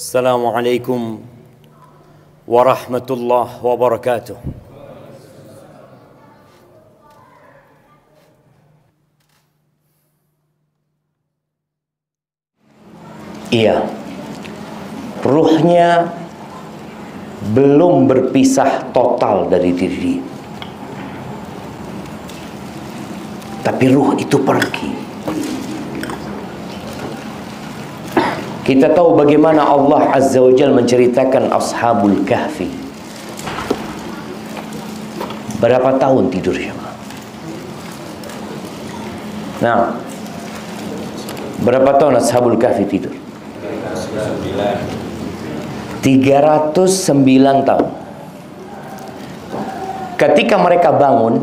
السلام عليكم ورحمة الله وبركاته Iya, ruhnya belum berpisah total dari diri. Tapi ruh itu pergi. Kita tahu bagaimana Allah Azza wa Jal menceritakan Ashabul Kahfi. Berapa tahun tidurnya? Nah, berapa tahun Ashabul Kahfi tidur? 309 tahun. Ketika mereka bangun,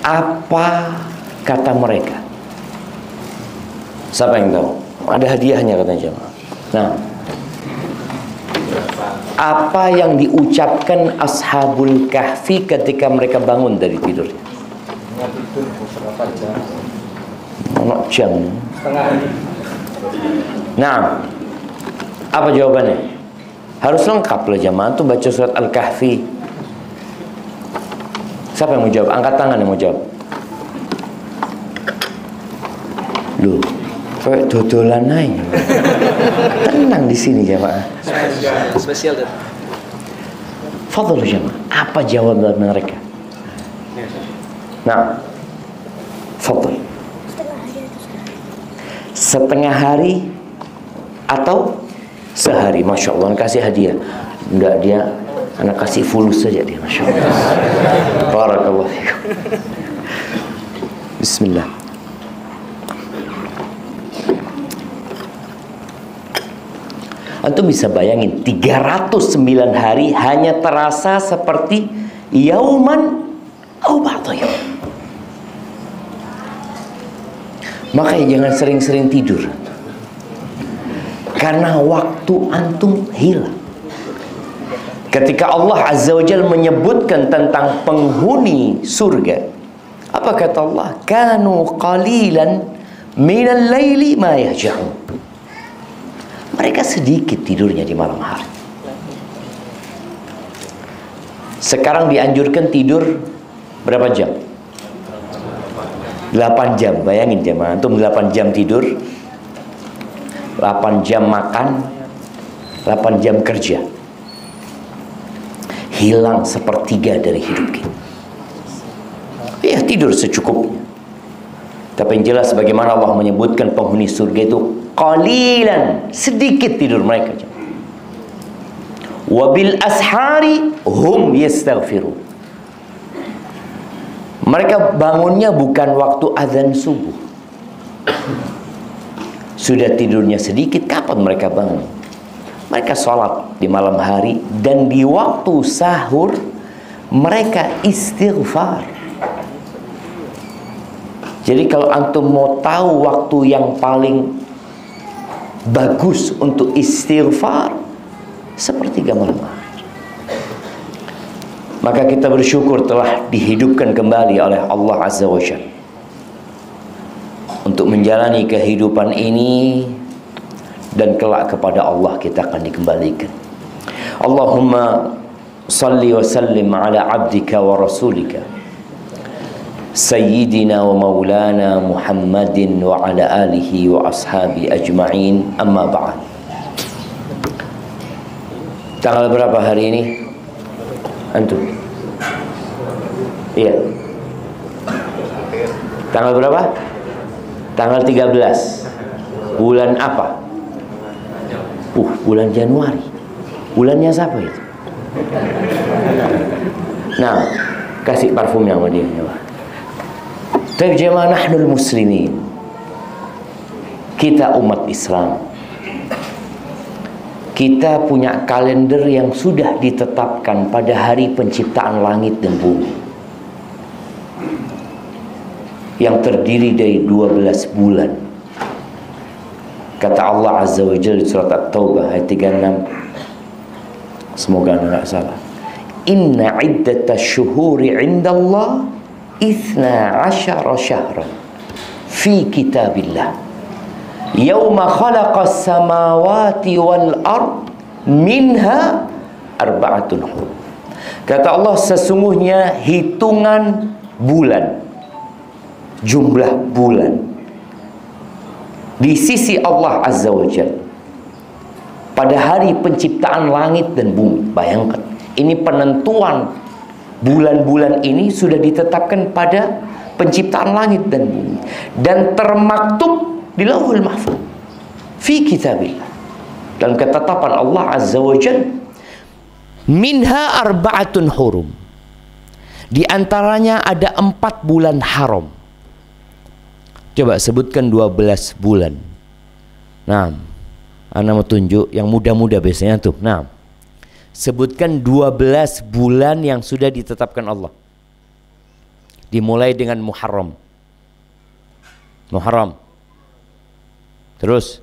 apa kata mereka? Siapa yang tahu? Ada hadiahnya katanya jemaah. Nah, apa yang diucapkan ashabul kahfi ketika mereka bangun dari tidur? Nggak jam. Nah, apa jawabannya? Harus lengkap loh jemaah tuh baca surat Al-Kahfi. Siapa yang mau jawab? Angkat tangan yang mau jawab. Loh, kayak dodolan naik. tenang di sini jamaah spesial dan jamaah apa jawaban mereka nah fadl setengah hari atau sehari masya Allah kasih hadiah enggak dia anak kasih fulus saja dia masya Allah Bismillah Antum bisa bayangin 309 hari hanya terasa seperti yauman au Makanya jangan sering-sering tidur. Karena waktu antum hilang. Ketika Allah Azza wa Jal menyebutkan tentang penghuni surga, apa kata Allah? Kanu qalilan minal laili ma yahja'un mereka sedikit tidurnya di malam hari. Sekarang dianjurkan tidur berapa jam? 8 jam. Bayangin jam antum 8 jam tidur, 8 jam makan, 8 jam kerja. Hilang sepertiga dari hidup kita. Ya, tidur secukupnya. Tapi yang jelas bagaimana Allah menyebutkan penghuni surga itu qalilan sedikit tidur mereka wabil ashari hum yastaghfiru mereka bangunnya bukan waktu azan subuh sudah tidurnya sedikit kapan mereka bangun mereka sholat di malam hari dan di waktu sahur mereka istighfar jadi kalau antum mau tahu waktu yang paling bagus untuk istighfar seperti malam akhir. Maka kita bersyukur telah dihidupkan kembali oleh Allah Azza wa Jal. Untuk menjalani kehidupan ini dan kelak kepada Allah kita akan dikembalikan. Allahumma salli wa sallim ala abdika wa rasulika سيدنا ومولانا محمد وعلى آله وأصحابه أجمعين أما بعد Tanggal berapa hari ini? Antum? Iya. Tanggal berapa? Tanggal 13. Bulan apa? Uh, bulan Januari. Bulannya siapa itu? Nah, kasih parfumnya sama dia. Ya, tapi jemaah nahnul muslimin. Kita umat Islam. Kita punya kalender yang sudah ditetapkan pada hari penciptaan langit dan bumi. Yang terdiri dari 12 bulan. Kata Allah Azza wa Jalla surat At-Taubah ayat 36. Semoga Anda anak salah. Inna iddatash syuhuri 'indallah Ithna asyara syahran fi kitabillah Yawma khalaqas samawati wal ard minha arba'atun huruf Kata Allah sesungguhnya hitungan bulan jumlah bulan di sisi Allah Azza wa Jal pada hari penciptaan langit dan bumi bayangkan ini penentuan bulan-bulan ini sudah ditetapkan pada penciptaan langit dan bumi dan termaktub di Lauhul Mahfuz fi kitabillah dalam ketetapan Allah Azza wa minha arba'atun hurum di antaranya ada empat bulan haram coba sebutkan 12 bulan nah Anda mau tunjuk yang muda-muda biasanya tuh nah sebutkan 12 bulan yang sudah ditetapkan Allah. Dimulai dengan Muharram. Muharram. Terus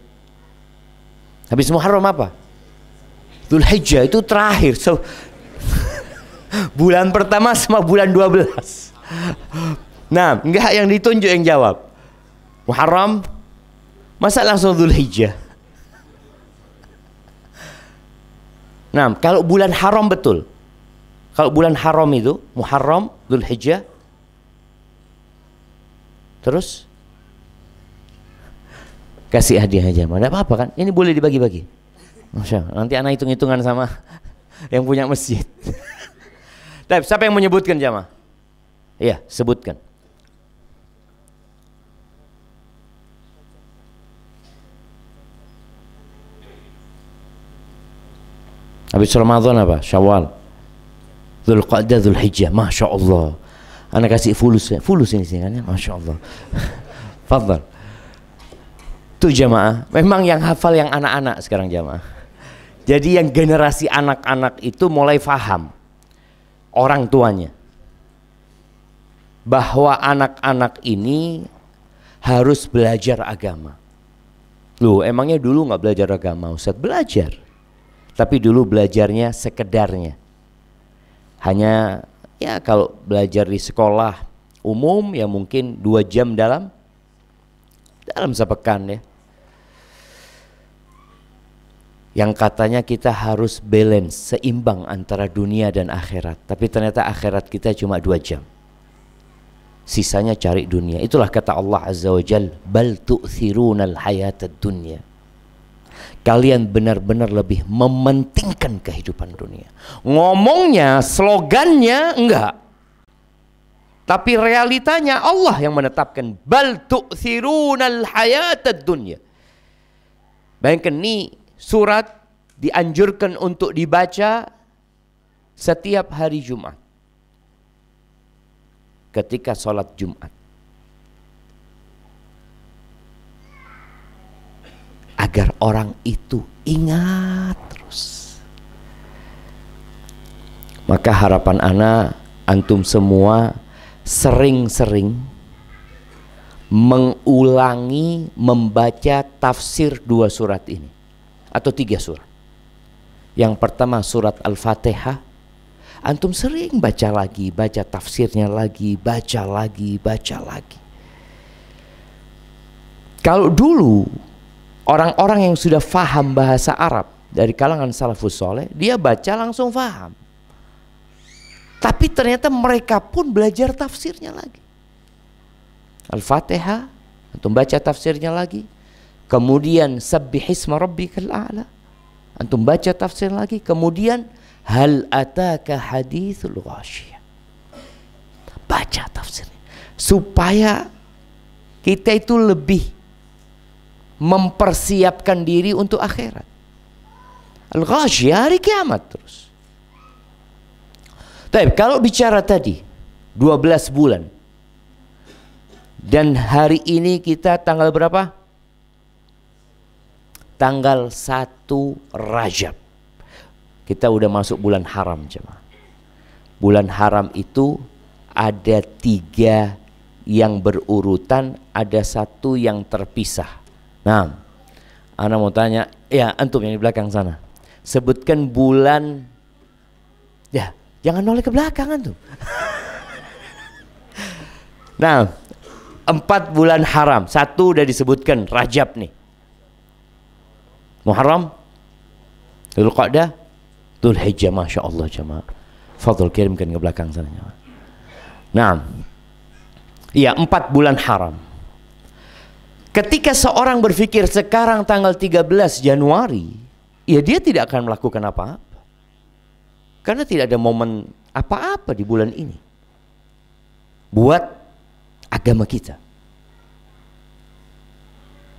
habis Muharram apa? Dzulhijjah itu terakhir. So, bulan pertama sama bulan 12. Nah, enggak yang ditunjuk yang jawab. Muharram masa langsung Dzulhijjah? Nah, kalau bulan haram betul. Kalau bulan haram itu Muharram, Hijjah. Terus kasih hadiah aja, mana apa-apa kan? Ini boleh dibagi-bagi. Nanti anak hitung-hitungan sama yang punya masjid. Tapi siapa yang menyebutkan jamaah? Iya, sebutkan. habis Ramadan apa Syawal Zulqa'dah Zulhijjah Masya Allah Anda kasih fulus ya? fulus ini sih kan ya Masya Allah Fadal itu jamaah memang yang hafal yang anak-anak sekarang jamaah jadi yang generasi anak-anak itu mulai faham orang tuanya bahwa anak-anak ini harus belajar agama. Loh, emangnya dulu nggak belajar agama, Ustaz? Belajar tapi dulu belajarnya sekedarnya. Hanya ya kalau belajar di sekolah umum ya mungkin dua jam dalam dalam sepekan ya. Yang katanya kita harus balance, seimbang antara dunia dan akhirat. Tapi ternyata akhirat kita cuma dua jam. Sisanya cari dunia. Itulah kata Allah Azza wa Jal, Bal tu'thirunal hayatad dunya Kalian benar-benar lebih mementingkan kehidupan dunia. Ngomongnya, slogannya enggak. Tapi realitanya Allah yang menetapkan bal tu'thirunal hayatad dunya. Bayangkan nih surat dianjurkan untuk dibaca setiap hari Jumat. Ketika sholat Jumat. agar orang itu ingat terus. Maka harapan ana antum semua sering-sering mengulangi membaca tafsir dua surat ini atau tiga surat. Yang pertama surat Al-Fatihah. Antum sering baca lagi, baca tafsirnya lagi, baca lagi, baca lagi. Kalau dulu Orang-orang yang sudah faham bahasa Arab dari kalangan salafus soleh, dia baca langsung faham. Tapi ternyata mereka pun belajar tafsirnya lagi. Al-Fatihah, antum baca tafsirnya lagi. Kemudian sabbihisma rabbikal a'la. Antum baca tafsir lagi. Kemudian hal ataka hadithul ghasyiyah. Baca tafsirnya supaya kita itu lebih mempersiapkan diri untuk akhirat. Al-Ghashiyah hari kiamat terus. Tapi kalau bicara tadi 12 bulan dan hari ini kita tanggal berapa? Tanggal 1 Rajab. Kita udah masuk bulan haram jemaah. Bulan haram itu ada tiga yang berurutan, ada satu yang terpisah Nah, Ana mau tanya, ya antum yang di belakang sana. Sebutkan bulan ya, jangan noleh ke belakang antum. nah, empat bulan haram. Satu udah disebutkan Rajab nih. Muharram, Dzulqa'dah, Dzulhijjah, Masya Allah jemaah. Fadl kirimkan ke belakang sana Nah, ya empat bulan haram. Ketika seorang berpikir sekarang tanggal 13 Januari, ya dia tidak akan melakukan apa-apa. Karena tidak ada momen apa-apa di bulan ini. Buat agama kita.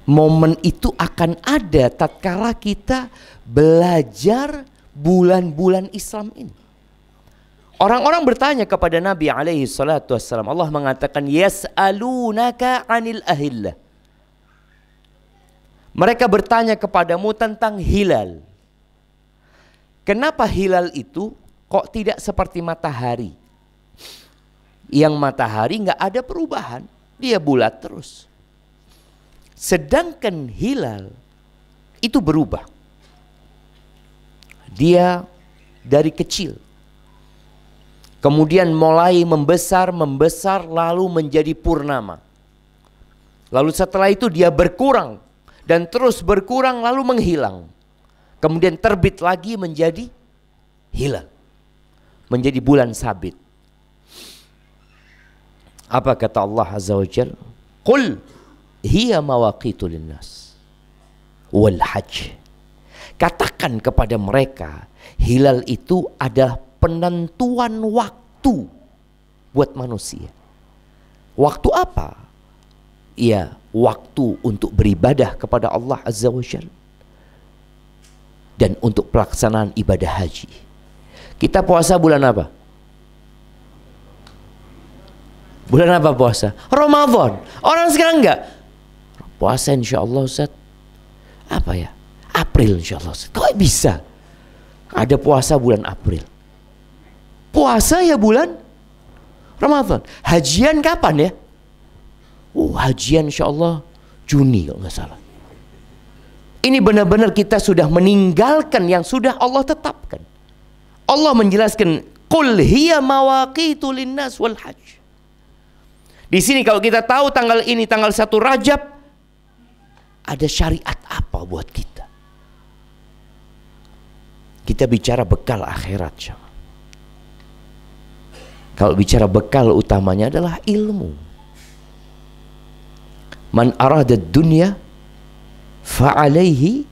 Momen itu akan ada tatkala kita belajar bulan-bulan Islam ini. Orang-orang bertanya kepada Nabi alaihi salatu wassalam. Allah mengatakan, Yas'alunaka anil ahillah mereka bertanya kepadamu tentang hilal. Kenapa hilal itu kok tidak seperti matahari? Yang matahari nggak ada perubahan, dia bulat terus. Sedangkan hilal itu berubah. Dia dari kecil kemudian mulai membesar, membesar, lalu menjadi purnama. Lalu setelah itu dia berkurang dan terus berkurang lalu menghilang. Kemudian terbit lagi menjadi hilal. Menjadi bulan sabit. Apa kata Allah Azza wa Jal? Qul hiya mawaqitu linnas wal hajj. Katakan kepada mereka, hilal itu adalah penentuan waktu buat manusia. Waktu apa? Ya, waktu untuk beribadah kepada Allah Azza wa Jal dan untuk pelaksanaan ibadah haji. Kita puasa bulan apa? Bulan apa puasa? Ramadan. Orang sekarang enggak. Puasa insya Allah Ustaz. Apa ya? April insya Allah Ustaz. Kok bisa? Ada puasa bulan April. Puasa ya bulan Ramadan. Hajian kapan ya? Oh, hajian insya Allah Juni kalau nggak salah. Ini benar-benar kita sudah meninggalkan yang sudah Allah tetapkan. Allah menjelaskan Qul hiya mawaqitu linnas wal haj. Di sini kalau kita tahu tanggal ini tanggal satu Rajab ada syariat apa buat kita? Kita bicara bekal akhirat. Kalau bicara bekal utamanya adalah ilmu man arada dunya fa'alaihi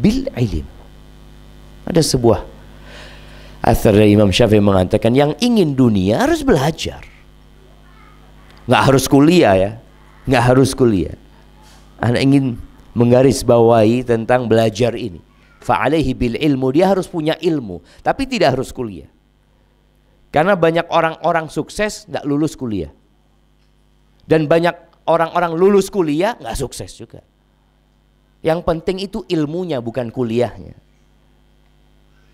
bil ilim ada sebuah asar dari Imam Syafi'i mengatakan yang ingin dunia harus belajar nggak harus kuliah ya nggak harus kuliah anak ingin menggarisbawahi tentang belajar ini fa'alaihi bil ilmu dia harus punya ilmu tapi tidak harus kuliah karena banyak orang-orang sukses tidak lulus kuliah dan banyak orang-orang lulus kuliah nggak sukses juga. Yang penting itu ilmunya bukan kuliahnya.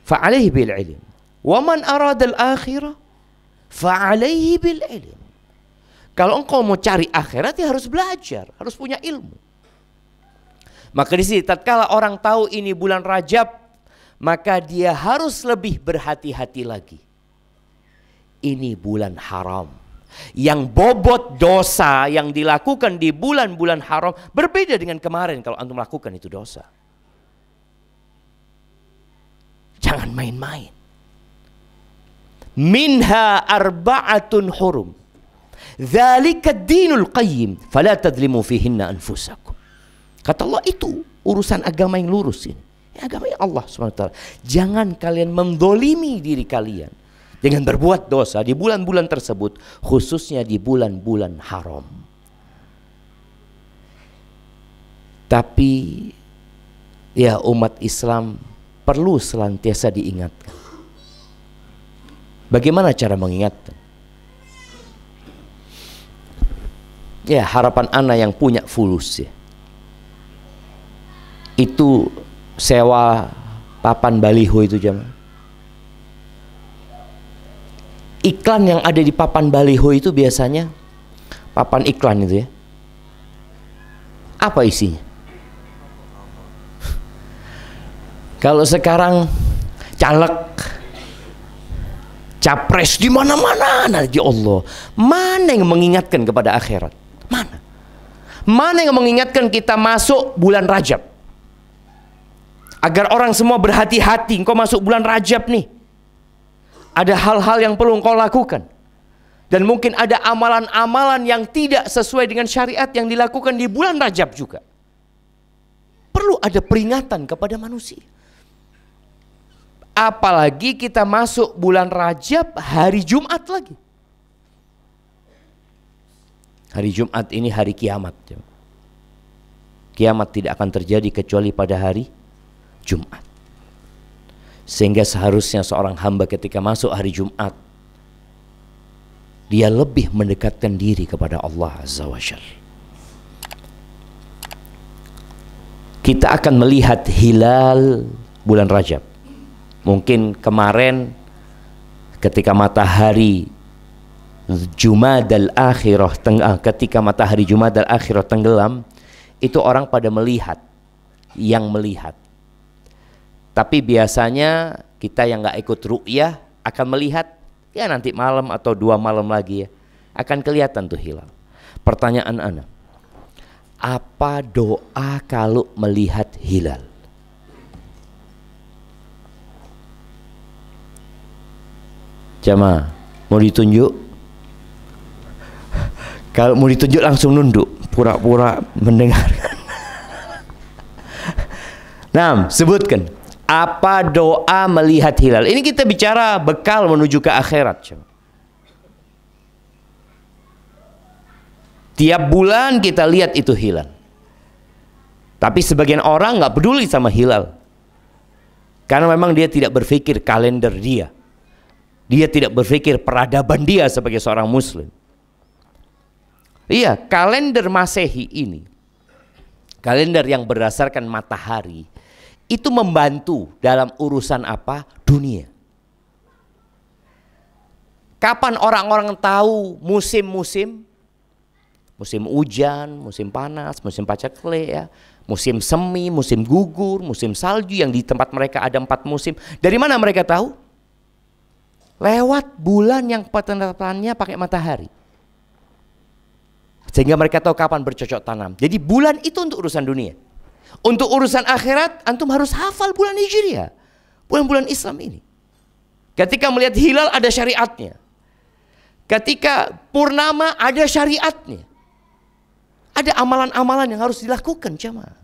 Fa'alaihi bil ilm. Wa man aradal akhirah fa'alaihi bil ilm. Kalau engkau mau cari akhirat ya harus belajar, harus punya ilmu. Maka di sini tatkala orang tahu ini bulan Rajab, maka dia harus lebih berhati-hati lagi. Ini bulan haram yang bobot dosa yang dilakukan di bulan-bulan haram berbeda dengan kemarin kalau antum lakukan itu dosa. Jangan main-main. Minha arba'atun hurum. Dzalika dinul qayyim, fala tadlimu fihinna anfusakum. Kata Allah itu urusan agama yang lurus ini. Ini agama yang Allah SWT. Jangan kalian mendolimi diri kalian dengan berbuat dosa di bulan-bulan tersebut, khususnya di bulan-bulan haram. Tapi ya umat Islam perlu selantiasa diingatkan. Bagaimana cara mengingatkan? Ya harapan anak yang punya fulus ya. Itu sewa papan baliho itu jaman. iklan yang ada di papan baliho itu biasanya papan iklan itu ya. Apa isinya? Kalau sekarang caleg capres di mana-mana nanti ya Allah. Mana yang mengingatkan kepada akhirat? Mana? Mana yang mengingatkan kita masuk bulan Rajab? Agar orang semua berhati-hati, engkau masuk bulan Rajab nih. Ada hal-hal yang perlu engkau lakukan. Dan mungkin ada amalan-amalan yang tidak sesuai dengan syariat yang dilakukan di bulan Rajab juga. Perlu ada peringatan kepada manusia. Apalagi kita masuk bulan Rajab hari Jumat lagi. Hari Jumat ini hari kiamat. Kiamat tidak akan terjadi kecuali pada hari Jumat. Sehingga seharusnya seorang hamba ketika masuk hari Jumat dia lebih mendekatkan diri kepada Allah Azza wa Jal. Kita akan melihat hilal bulan Rajab. Mungkin kemarin ketika matahari Jumadal akhirah tengah eh, ketika matahari Jumadal akhirah tenggelam itu orang pada melihat yang melihat tapi biasanya kita yang nggak ikut ru'yah akan melihat ya nanti malam atau dua malam lagi ya akan kelihatan tuh hilal. Pertanyaan anak, apa doa kalau melihat hilal? Jamaah, mau ditunjuk? Kalau mau ditunjuk langsung nunduk, pura-pura mendengarkan. Nah, sebutkan apa doa melihat hilal? Ini kita bicara bekal menuju ke akhirat. Tiap bulan kita lihat itu hilal. Tapi sebagian orang nggak peduli sama hilal. Karena memang dia tidak berpikir kalender dia. Dia tidak berpikir peradaban dia sebagai seorang muslim. Iya, kalender Masehi ini kalender yang berdasarkan matahari itu membantu dalam urusan apa? Dunia. Kapan orang-orang tahu musim-musim? Musim hujan, musim panas, musim pacakle ya, musim semi, musim gugur, musim salju yang di tempat mereka ada empat musim. Dari mana mereka tahu? Lewat bulan yang penerapannya pakai matahari. Sehingga mereka tahu kapan bercocok tanam. Jadi bulan itu untuk urusan dunia. Untuk urusan akhirat, antum harus hafal bulan Hijriah. Bulan-bulan Islam ini. Ketika melihat hilal ada syariatnya. Ketika purnama ada syariatnya. Ada amalan-amalan yang harus dilakukan jemaah.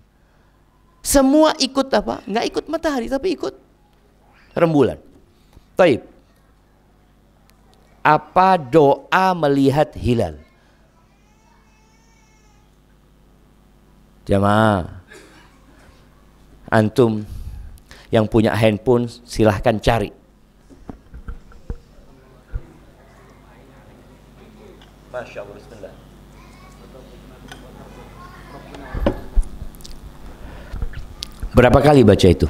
Semua ikut apa? Nggak ikut matahari tapi ikut rembulan. Taib. Apa doa melihat hilal? Jemaah, antum yang punya handphone silahkan cari Berapa kali baca itu?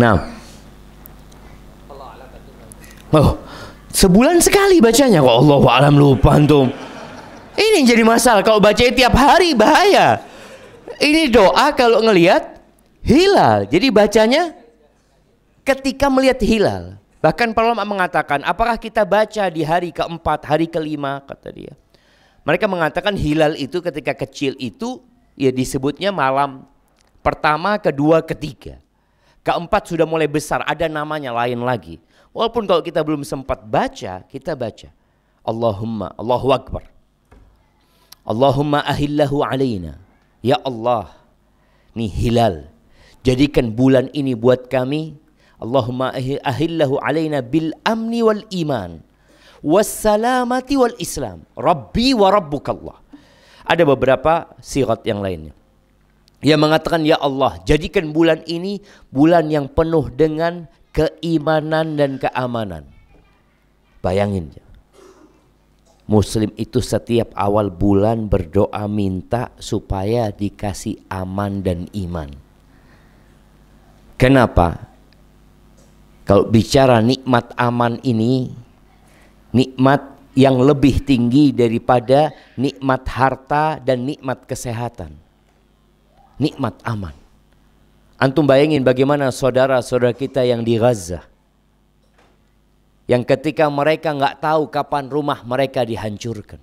Nah. Oh, sebulan sekali bacanya kok Allah alam lupa antum. Ini jadi masalah kalau baca tiap hari bahaya. Ini doa kalau ngelihat hilal. Jadi bacanya ketika melihat hilal. Bahkan para ulama mengatakan, apakah kita baca di hari keempat, hari kelima, kata dia. Mereka mengatakan hilal itu ketika kecil itu, ya disebutnya malam pertama, kedua, ketiga. Keempat sudah mulai besar, ada namanya lain lagi. Walaupun kalau kita belum sempat baca, kita baca. Allahumma, Allahu Akbar. Allahumma ahillahu alaina. Ya Allah, nih hilal. Jadikan bulan ini buat kami. Allahumma ahillahu alaina bil amni wal iman. Wassalamati wal islam. Rabbi wa rabbukallah. Ada beberapa sirat yang lainnya. Yang mengatakan, Ya Allah, jadikan bulan ini bulan yang penuh dengan keimanan dan keamanan. Bayangin ya. Muslim itu setiap awal bulan berdoa minta supaya dikasih aman dan iman. Kenapa? Kalau bicara nikmat aman ini, nikmat yang lebih tinggi daripada nikmat harta dan nikmat kesehatan. Nikmat aman. Antum bayangin bagaimana saudara-saudara kita yang di Gaza yang ketika mereka nggak tahu kapan rumah mereka dihancurkan,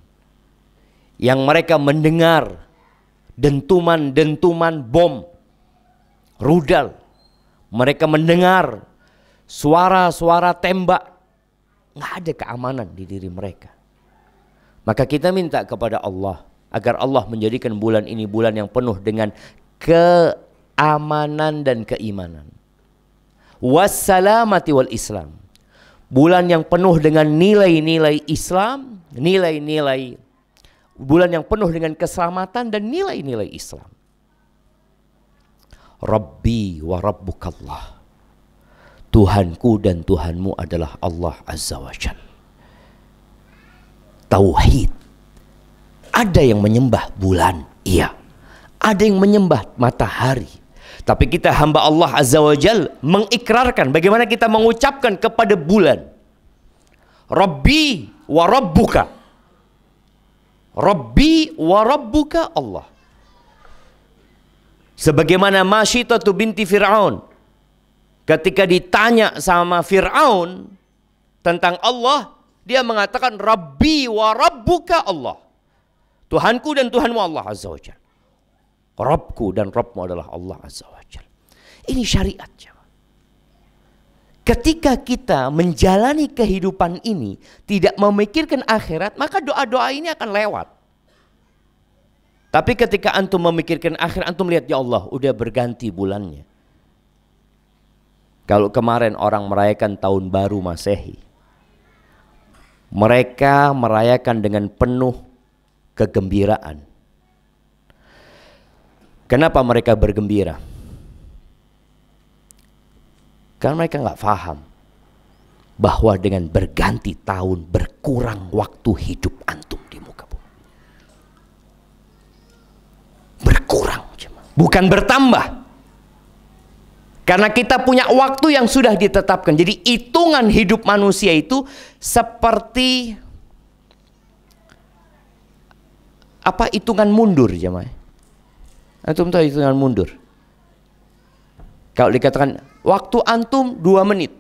yang mereka mendengar dentuman-dentuman bom, rudal, mereka mendengar suara-suara tembak, nggak ada keamanan di diri mereka. Maka kita minta kepada Allah agar Allah menjadikan bulan ini bulan yang penuh dengan keamanan dan keimanan. Wassalamati wal Islam bulan yang penuh dengan nilai-nilai Islam, nilai-nilai bulan yang penuh dengan keselamatan dan nilai-nilai Islam. Rabbi wa Rabbukallah. Tuhanku dan Tuhanmu adalah Allah Azza wa Jal. Tauhid. Ada yang menyembah bulan, iya. Ada yang menyembah matahari. Tapi kita hamba Allah Azza wa Jal mengikrarkan bagaimana kita mengucapkan kepada bulan. Rabbi wa Rabbuka. Rabbi wa Rabbuka Allah. Sebagaimana Masyitatu binti Fir'aun. Ketika ditanya sama Fir'aun tentang Allah, dia mengatakan Rabbi wa Rabbuka Allah. Tuhanku dan Tuhanmu Allah Azza wa Jalla. Robku dan Robmu adalah Allah Azza wa Jal. Ini syariat. Ketika kita menjalani kehidupan ini tidak memikirkan akhirat, maka doa-doa ini akan lewat. Tapi ketika antum memikirkan akhir, antum lihat ya Allah, udah berganti bulannya. Kalau kemarin orang merayakan tahun baru Masehi, mereka merayakan dengan penuh kegembiraan. Kenapa mereka bergembira? Karena mereka nggak paham bahwa dengan berganti tahun berkurang waktu hidup antum di muka bumi. Berkurang, bukan bertambah. Karena kita punya waktu yang sudah ditetapkan. Jadi hitungan hidup manusia itu seperti apa hitungan mundur jemaah Antum tahu hitungan mundur. Kalau dikatakan waktu antum dua menit.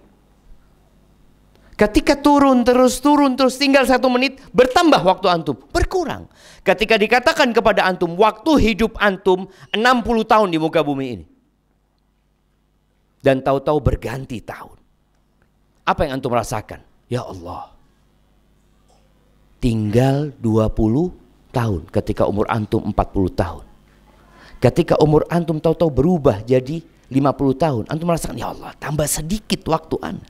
Ketika turun terus turun terus tinggal satu menit bertambah waktu antum berkurang. Ketika dikatakan kepada antum waktu hidup antum 60 tahun di muka bumi ini. Dan tahu-tahu berganti tahun. Apa yang antum rasakan? Ya Allah. Tinggal 20 tahun ketika umur antum 40 tahun. Ketika umur antum tahu-tahu berubah jadi 50 tahun, antum merasakan ya Allah tambah sedikit waktu anda.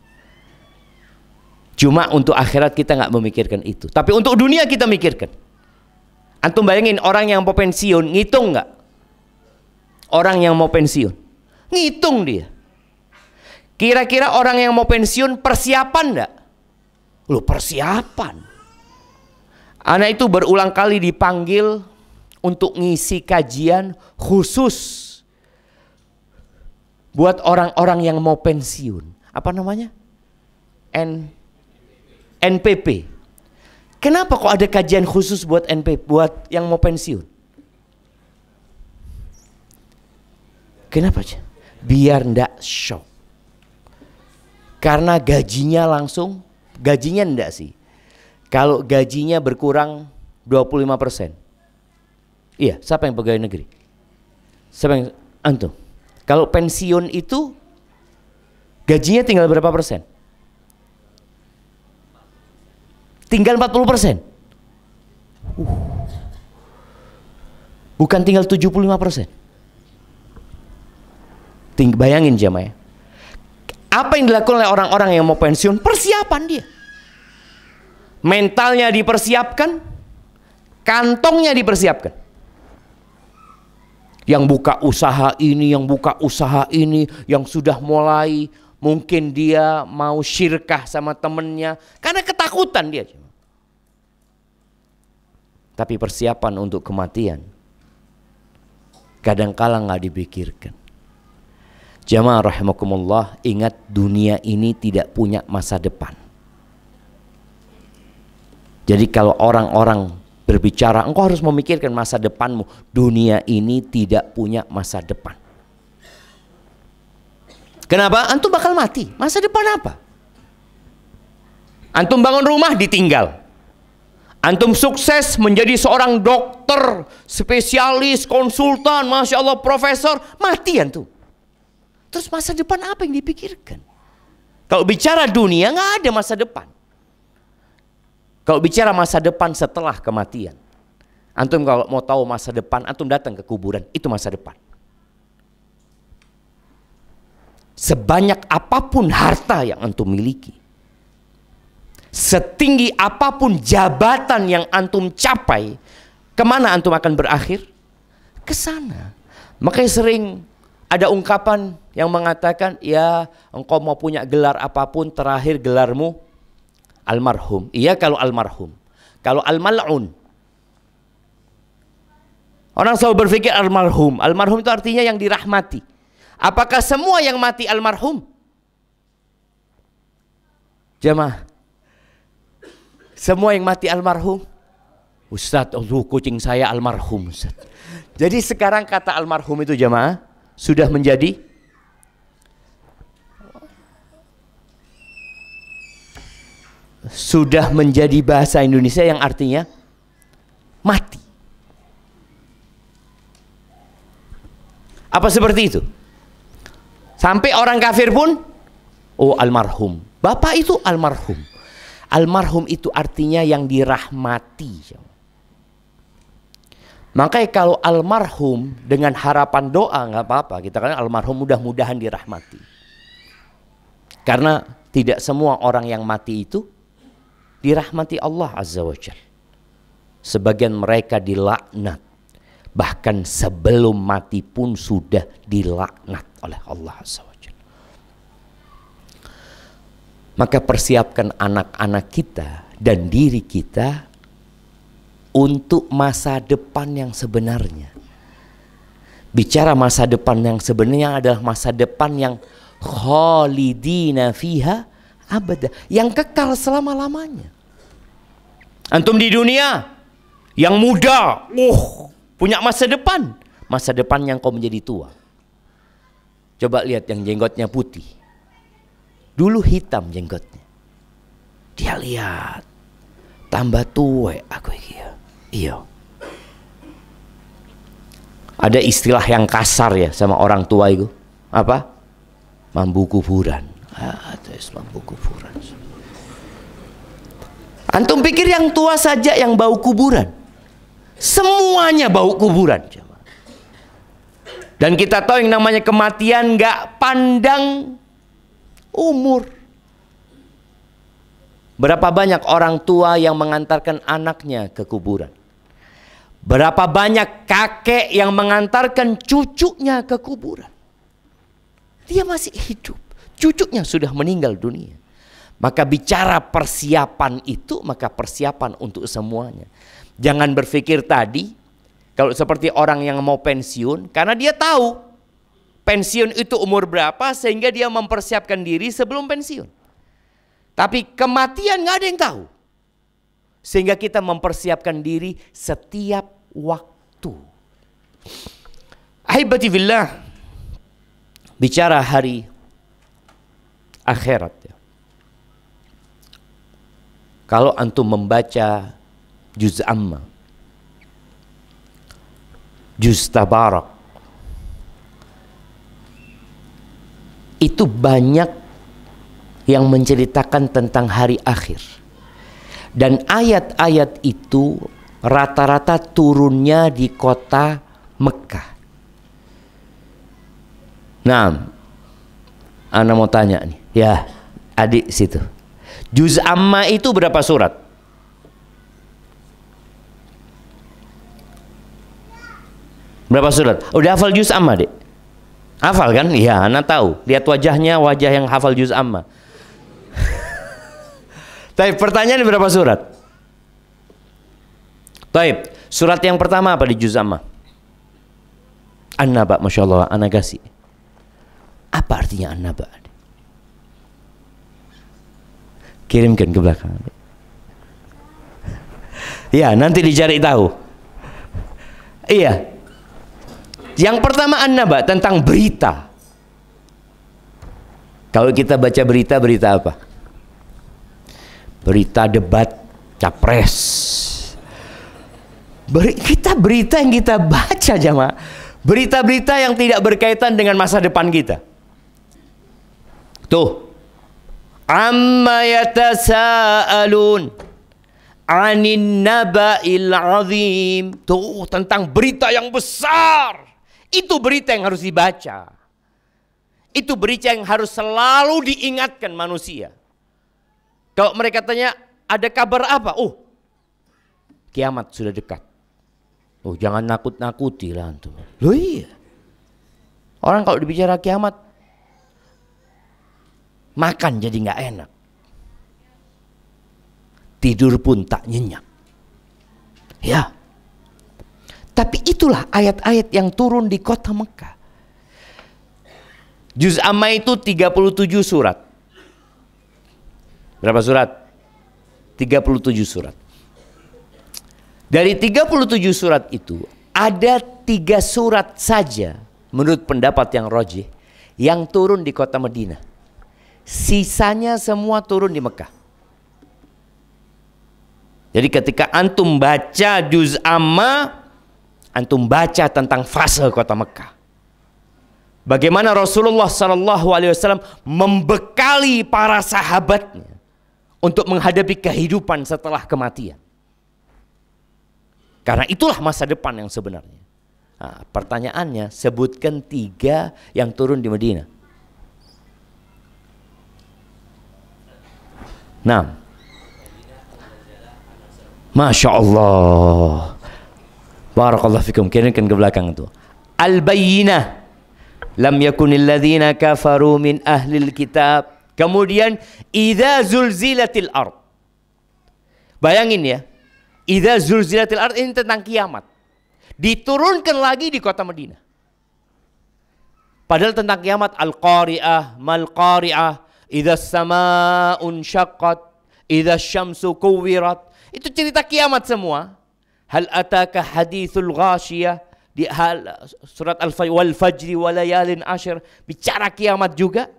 Cuma untuk akhirat kita nggak memikirkan itu. Tapi untuk dunia kita mikirkan. Antum bayangin orang yang mau pensiun ngitung nggak? Orang yang mau pensiun ngitung dia. Kira-kira orang yang mau pensiun persiapan nggak? Lu persiapan. Anak itu berulang kali dipanggil untuk ngisi kajian khusus buat orang-orang yang mau pensiun. Apa namanya? N NPP. Kenapa kok ada kajian khusus buat NPP buat yang mau pensiun? Kenapa aja? Biar ndak shock. Karena gajinya langsung, gajinya ndak sih. Kalau gajinya berkurang 25 persen, Iya, siapa yang pegawai negeri? Siapa yang antum? Kalau pensiun itu gajinya tinggal berapa persen? Tinggal 40 persen. Uh. Bukan tinggal 75 persen. Ting bayangin jamaah ya. Apa yang dilakukan oleh orang-orang yang mau pensiun? Persiapan dia. Mentalnya dipersiapkan, kantongnya dipersiapkan yang buka usaha ini, yang buka usaha ini, yang sudah mulai mungkin dia mau syirkah sama temennya karena ketakutan dia. Tapi persiapan untuk kematian kadangkala nggak dipikirkan. Jamaah rahimakumullah ingat dunia ini tidak punya masa depan. Jadi kalau orang-orang berbicara, engkau harus memikirkan masa depanmu. Dunia ini tidak punya masa depan. Kenapa? Antum bakal mati. Masa depan apa? Antum bangun rumah ditinggal. Antum sukses menjadi seorang dokter, spesialis, konsultan, masya Allah, profesor, mati antum. Terus masa depan apa yang dipikirkan? Kalau bicara dunia nggak ada masa depan. Kalau bicara masa depan setelah kematian, antum kalau mau tahu masa depan, antum datang ke kuburan, itu masa depan. Sebanyak apapun harta yang antum miliki, setinggi apapun jabatan yang antum capai, kemana antum akan berakhir? Ke sana. Makanya sering ada ungkapan yang mengatakan, ya engkau mau punya gelar apapun, terakhir gelarmu Almarhum. Iya kalau almarhum. Kalau almal'un. Orang selalu berpikir almarhum. Almarhum itu artinya yang dirahmati. Apakah semua yang mati almarhum? Jemaah. Semua yang mati almarhum. Ustaz, aduh kucing saya almarhum. Ustaz. Jadi sekarang kata almarhum itu jemaah sudah menjadi sudah menjadi bahasa Indonesia yang artinya mati. Apa seperti itu? Sampai orang kafir pun, oh almarhum. Bapak itu almarhum. Almarhum itu artinya yang dirahmati. Makanya kalau almarhum dengan harapan doa nggak apa-apa. Kita kan almarhum mudah-mudahan dirahmati. Karena tidak semua orang yang mati itu dirahmati Allah Azza wa Jal. Sebagian mereka dilaknat. Bahkan sebelum mati pun sudah dilaknat oleh Allah Azza wa Jal. Maka persiapkan anak-anak kita dan diri kita untuk masa depan yang sebenarnya. Bicara masa depan yang sebenarnya adalah masa depan yang khalidina fiha abada, yang kekal selama-lamanya. Antum di dunia yang muda, uh, punya masa depan, masa depan yang kau menjadi tua. Coba lihat yang jenggotnya putih. Dulu hitam jenggotnya. Dia lihat tambah tua aku iki. Ya. Iya. Ada istilah yang kasar ya sama orang tua itu. Apa? Mambu kuburan atau Islam kuburan. Antum pikir yang tua saja yang bau kuburan? Semuanya bau kuburan. Dan kita tahu yang namanya kematian nggak pandang umur. Berapa banyak orang tua yang mengantarkan anaknya ke kuburan? Berapa banyak kakek yang mengantarkan cucunya ke kuburan? Dia masih hidup cucunya sudah meninggal dunia. Maka bicara persiapan itu, maka persiapan untuk semuanya. Jangan berpikir tadi, kalau seperti orang yang mau pensiun, karena dia tahu pensiun itu umur berapa, sehingga dia mempersiapkan diri sebelum pensiun. Tapi kematian nggak ada yang tahu. Sehingga kita mempersiapkan diri setiap waktu. Ahibati Bicara hari akhirat. Ya. Kalau antum membaca juz amma, juz tabarak, itu banyak yang menceritakan tentang hari akhir. Dan ayat-ayat itu rata-rata turunnya di kota Mekah. Nah, Ana mau tanya nih. Ya, adik situ. Juz amma itu berapa surat? Berapa surat? Udah hafal juz amma, Dek? Hafal kan? Iya, anak tahu. Lihat wajahnya, wajah yang hafal juz amma. Tapi pertanyaan berapa surat? Taib, surat yang pertama apa di juz amma? An-Naba, Masya Allah, kasih. Apa artinya An-Naba? kirimkan ke belakang ya nanti dicari tahu iya yang pertama an-naba tentang berita kalau kita baca berita berita apa berita debat capres Ber kita berita yang kita baca jamaah berita-berita yang tidak berkaitan dengan masa depan kita tuh amma yatasaalun anin naba'il azim. Tuh tentang berita yang besar. Itu berita yang harus dibaca. Itu berita yang harus selalu diingatkan manusia. Kalau mereka tanya, ada kabar apa? Oh, kiamat sudah dekat. Oh, jangan nakut-nakuti lah antum. Loh iya. Orang kalau dibicara kiamat, Makan jadi nggak enak. Tidur pun tak nyenyak. Ya. Tapi itulah ayat-ayat yang turun di kota Mekah. Juz Amma itu 37 surat. Berapa surat? 37 surat. Dari 37 surat itu ada tiga surat saja menurut pendapat yang rojih yang turun di kota Madinah. Sisanya semua turun di Mekah. Jadi ketika antum baca juz amma, antum baca tentang fase kota Mekah. Bagaimana Rasulullah Shallallahu Alaihi Wasallam membekali para sahabatnya untuk menghadapi kehidupan setelah kematian. Karena itulah masa depan yang sebenarnya. Nah, pertanyaannya, sebutkan tiga yang turun di Medina. Nah. Masya Allah. Barakallahu fikum. Kirimkan ke belakang itu. Al-bayyinah. Lam yakunil ladzina kafaru min ahlil kitab. Kemudian idza zulzilatil ard. Bayangin ya. Idza zulzilatil ard ini tentang kiamat. Diturunkan lagi di kota Madinah. Padahal tentang kiamat al-qari'ah, mal-qari'ah, ida sama syaqqat, ida syamsu kuwirat. Itu cerita kiamat semua. Hal ataka hadithul ghasyah di hal surat al fajri wal fajri walayalin ashir bicara kiamat juga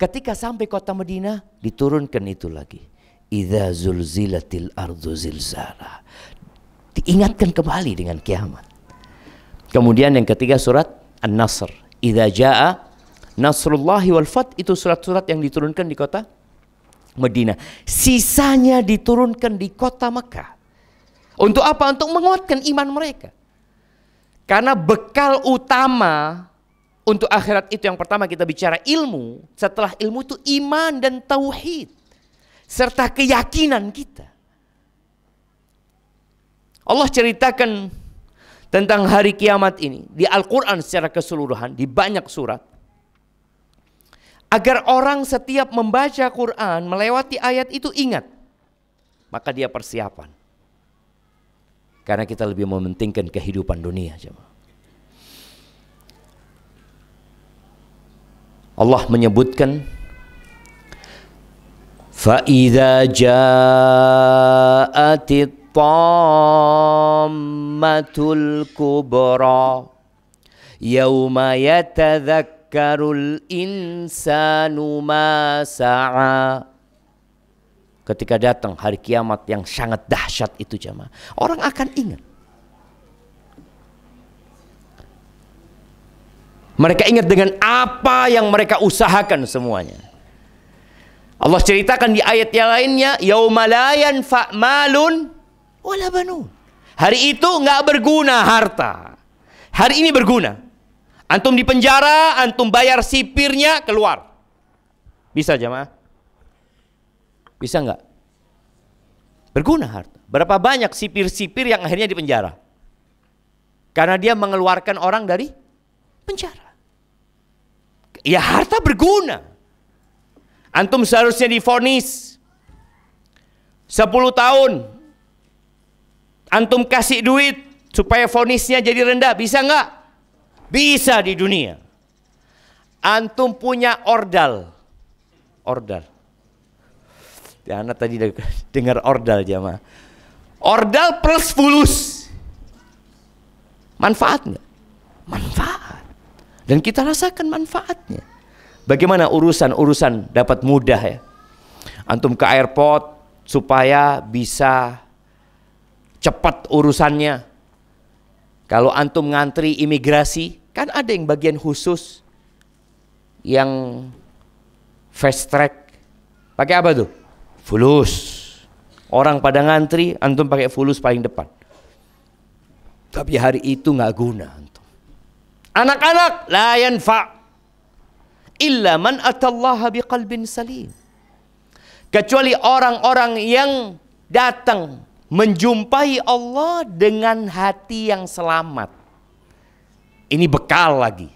ketika sampai kota Madinah diturunkan itu lagi idza zulzilatil ardu zilzala diingatkan kembali dengan kiamat kemudian yang ketiga surat an-nasr idza jaa Nasrullahi wal Fat itu surat-surat yang diturunkan di kota Madinah. Sisanya diturunkan di kota Mekah. Untuk apa? Untuk menguatkan iman mereka. Karena bekal utama untuk akhirat itu yang pertama kita bicara ilmu, setelah ilmu itu iman dan tauhid serta keyakinan kita. Allah ceritakan tentang hari kiamat ini di Al-Qur'an secara keseluruhan di banyak surat agar orang setiap membaca Quran melewati ayat itu ingat maka dia persiapan karena kita lebih mementingkan kehidupan dunia Allah menyebutkan فَإِذَا جَاءَتِ الطَّامَّةُ الْكُبْرَى يَوْمَ يَتَذَكَّرُ yatadhakkarul insanu ma sa'a. Ketika datang hari kiamat yang sangat dahsyat itu jemaah, orang akan ingat. Mereka ingat dengan apa yang mereka usahakan semuanya. Allah ceritakan di ayat yang lainnya, yaumalayan malun wala banun. Hari itu nggak berguna harta. Hari ini berguna. Antum di penjara, antum bayar sipirnya, keluar. Bisa jamaah? Bisa nggak? Berguna harta. Berapa banyak sipir-sipir yang akhirnya di penjara? Karena dia mengeluarkan orang dari penjara. Ya harta berguna. Antum seharusnya difonis 10 tahun. Antum kasih duit supaya fonisnya jadi rendah, bisa nggak? Bisa di dunia. Antum punya ordal. Ordal. Ya, anak tadi dengar ordal jamaah. Ordal plus fulus. Manfaatnya, Manfaat. Dan kita rasakan manfaatnya. Bagaimana urusan-urusan dapat mudah ya. Antum ke airport supaya bisa cepat urusannya. Kalau antum ngantri imigrasi, Kan ada yang bagian khusus yang fast track. Pakai apa tuh? Fulus. Orang pada ngantri, antum pakai fulus paling depan. Tapi hari itu nggak guna antum. Anak-anak layan fa illa man atallaha biqalbin salim. Kecuali orang-orang yang datang menjumpai Allah dengan hati yang selamat. Ini bekal lagi.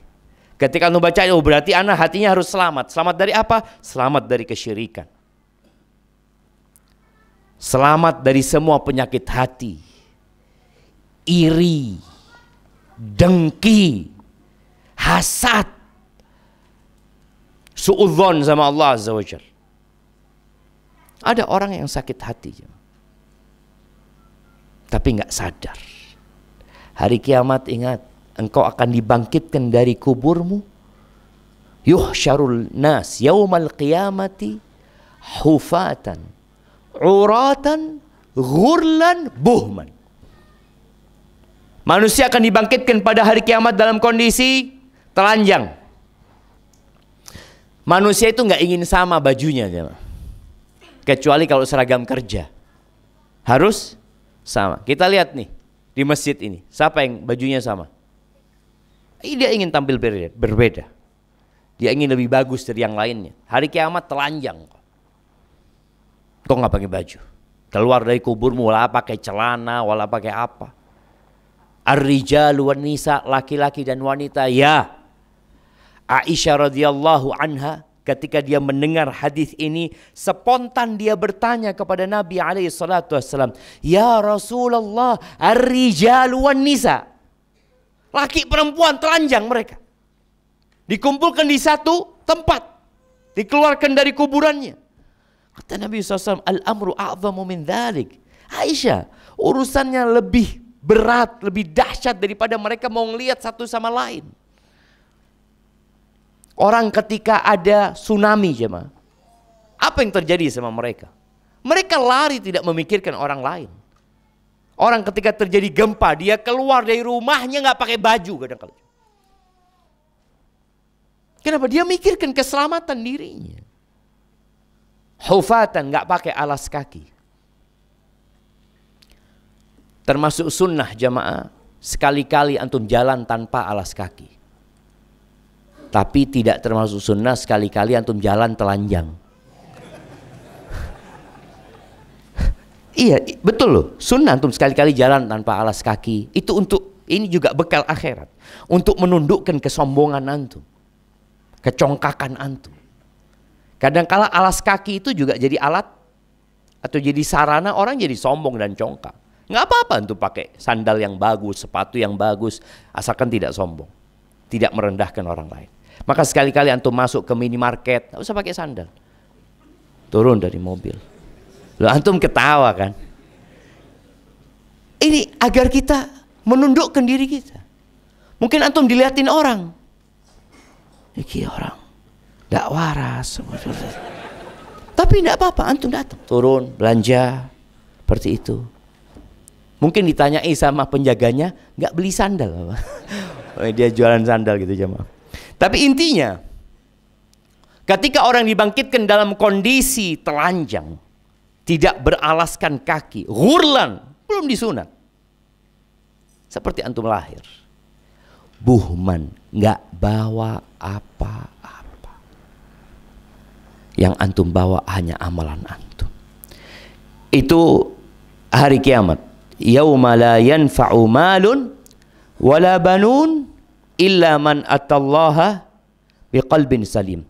Ketika anda baca, oh berarti anak hatinya harus selamat. Selamat dari apa? Selamat dari kesyirikan. Selamat dari semua penyakit hati. Iri, dengki, hasad, Su'udhon sama Allah Azza wa Jal. Ada orang yang sakit hati. Tapi nggak sadar. Hari kiamat ingat engkau akan dibangkitkan dari kuburmu yuhsyarul nas yaumal qiyamati hufatan uratan ghurlan buhman manusia akan dibangkitkan pada hari kiamat dalam kondisi telanjang manusia itu nggak ingin sama bajunya kecuali kalau seragam kerja harus sama kita lihat nih di masjid ini siapa yang bajunya sama dia ingin tampil berbeda. Dia ingin lebih bagus dari yang lainnya. Hari kiamat telanjang. Kok nggak pakai baju? Keluar dari kuburmu wala pakai celana, wala pakai apa. Arrija luar nisa, laki-laki dan wanita. Ya. Aisyah radhiyallahu anha ketika dia mendengar hadis ini spontan dia bertanya kepada Nabi alaihi salatu wasallam, "Ya Rasulullah, ar-rijalu wan nisa?" Laki perempuan telanjang mereka. Dikumpulkan di satu tempat. Dikeluarkan dari kuburannya. Kata Nabi SAW, Al-amru a'zamu min dhalik. Aisyah, urusannya lebih berat, lebih dahsyat daripada mereka mau ngelihat satu sama lain. Orang ketika ada tsunami jemaah, apa yang terjadi sama mereka? Mereka lari tidak memikirkan orang lain. Orang ketika terjadi gempa, dia keluar dari rumahnya nggak pakai baju kadang kala. Kenapa? Dia mikirkan keselamatan dirinya. Hufatan nggak pakai alas kaki. Termasuk sunnah jamaah, sekali-kali antum jalan tanpa alas kaki. Tapi tidak termasuk sunnah sekali-kali antum jalan telanjang. Iya, betul loh. Sunnah antum sekali-kali jalan tanpa alas kaki. Itu untuk ini juga bekal akhirat. Untuk menundukkan kesombongan antum. Kecongkakan antum. Kadangkala alas kaki itu juga jadi alat atau jadi sarana orang jadi sombong dan congkak. Nggak apa-apa untuk pakai sandal yang bagus, sepatu yang bagus, asalkan tidak sombong. Tidak merendahkan orang lain. Maka sekali-kali antum masuk ke minimarket, nggak usah pakai sandal. Turun dari mobil, Loh antum ketawa kan? Ini agar kita menundukkan diri kita. Mungkin antum diliatin orang. Iki orang tidak waras. Tapi tidak apa-apa, antum datang. Turun, belanja, seperti itu. Mungkin ditanyai sama penjaganya, nggak beli sandal. Dia jualan sandal gitu jemaah. Tapi intinya, ketika orang dibangkitkan dalam kondisi telanjang, tidak beralaskan kaki, hurlan belum disunat. Seperti antum lahir. Buhman nggak bawa apa-apa. Yang antum bawa hanya amalan antum. Itu hari kiamat. Yauma la yanfa'u malun wala banun illa man atallaha biqalbin salim.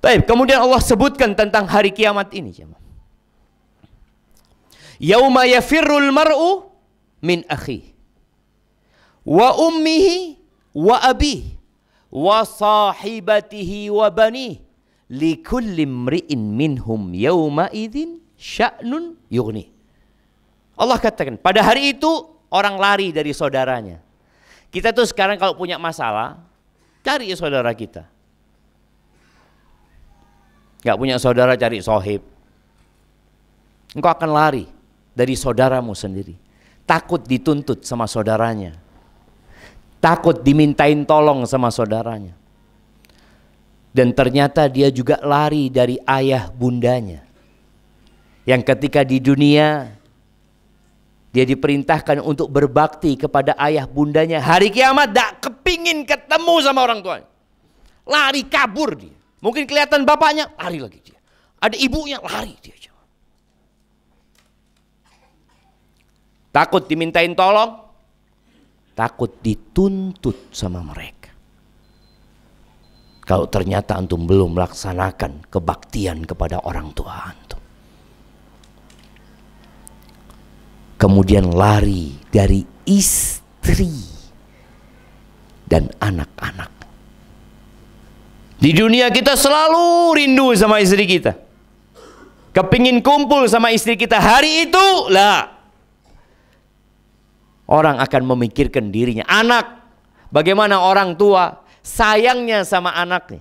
Baik, kemudian Allah sebutkan tentang hari kiamat ini, jemaah. Yauma yafirrul mar'u min akhi wa ummihi wa abi wa sahibatihi wa bani li kulli mri'in minhum yauma idzin sya'nun yughni. Allah katakan, pada hari itu orang lari dari saudaranya. Kita tuh sekarang kalau punya masalah, cari saudara kita. Gak punya saudara cari sohib. Engkau akan lari dari saudaramu sendiri. Takut dituntut sama saudaranya. Takut dimintain tolong sama saudaranya. Dan ternyata dia juga lari dari ayah bundanya. Yang ketika di dunia dia diperintahkan untuk berbakti kepada ayah bundanya. Hari kiamat tak kepingin ketemu sama orang tuanya. Lari kabur dia. Mungkin kelihatan bapaknya, lari lagi dia. Ada ibunya, lari dia. Takut dimintain tolong, takut dituntut sama mereka. Kalau ternyata antum belum melaksanakan kebaktian kepada orang tua antum. Kemudian lari dari istri dan anak-anak. Di dunia kita selalu rindu sama istri kita. Kepingin kumpul sama istri kita hari itu lah Orang akan memikirkan dirinya. Anak, bagaimana orang tua sayangnya sama anaknya.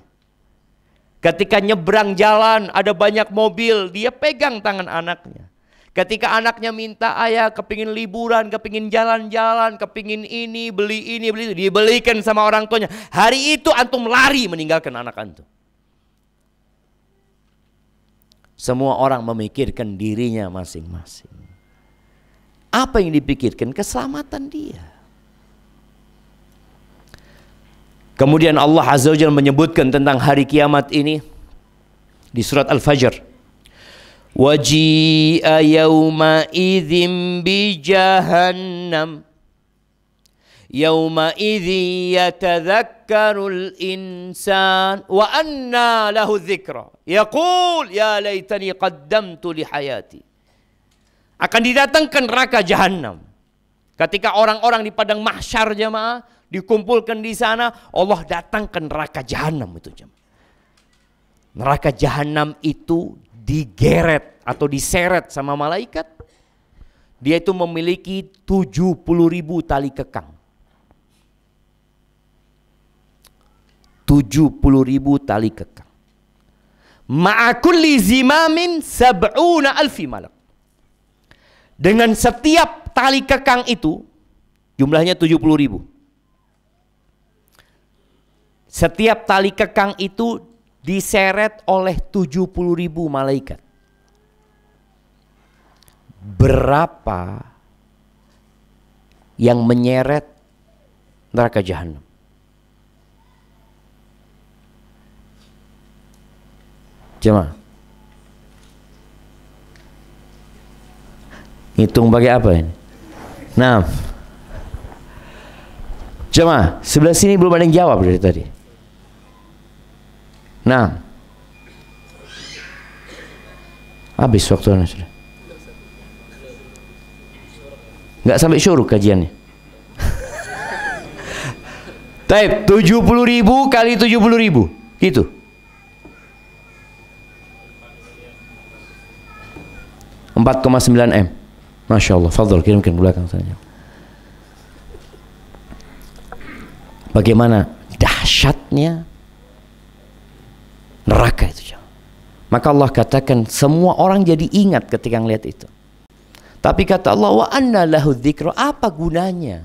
Ketika nyebrang jalan ada banyak mobil, dia pegang tangan anaknya. Ketika anaknya minta ayah kepingin liburan, kepingin jalan-jalan, kepingin ini, beli ini, beli itu, dibelikan sama orang tuanya. Hari itu antum lari meninggalkan anak antum. Semua orang memikirkan dirinya masing-masing. Apa yang dipikirkan? Keselamatan dia. Kemudian Allah Azza wa menyebutkan tentang hari kiamat ini di surat Al-Fajr. Waji'a yawma idhim bi jahannam yawma idhi yatadhakkarul insan wa anna lahu dhikra yaqul ya laytani qaddamtu lihayati hayati akan didatangkan neraka jahanam. Ketika orang-orang di padang mahsyar jemaah dikumpulkan di sana, Allah datangkan neraka jahanam itu jemaah. Neraka jahanam itu digeret atau diseret sama malaikat. Dia itu memiliki 70 ribu tali kekang. 70 ribu tali kekang. Ma'akulli zimamin sab'una alfi malak dengan setiap tali kekang itu jumlahnya 70 ribu. Setiap tali kekang itu diseret oleh 70 ribu malaikat. Berapa yang menyeret neraka jahanam? Jemaah, Hitung pakai apa ini? Nah. Jemaah, sebelah sini belum ada yang jawab dari tadi. Nah. Habis waktu anda sudah. Enggak sampai syuruh kajiannya. Taib, 70 ribu kali 70 ribu. Gitu. Empat koma sembilan M. Masya Allah, fadl kirimkan belakang saja. Bagaimana dahsyatnya neraka itu. Maka Allah katakan semua orang jadi ingat ketika melihat itu. Tapi kata Allah wa anna lahu dzikra apa gunanya?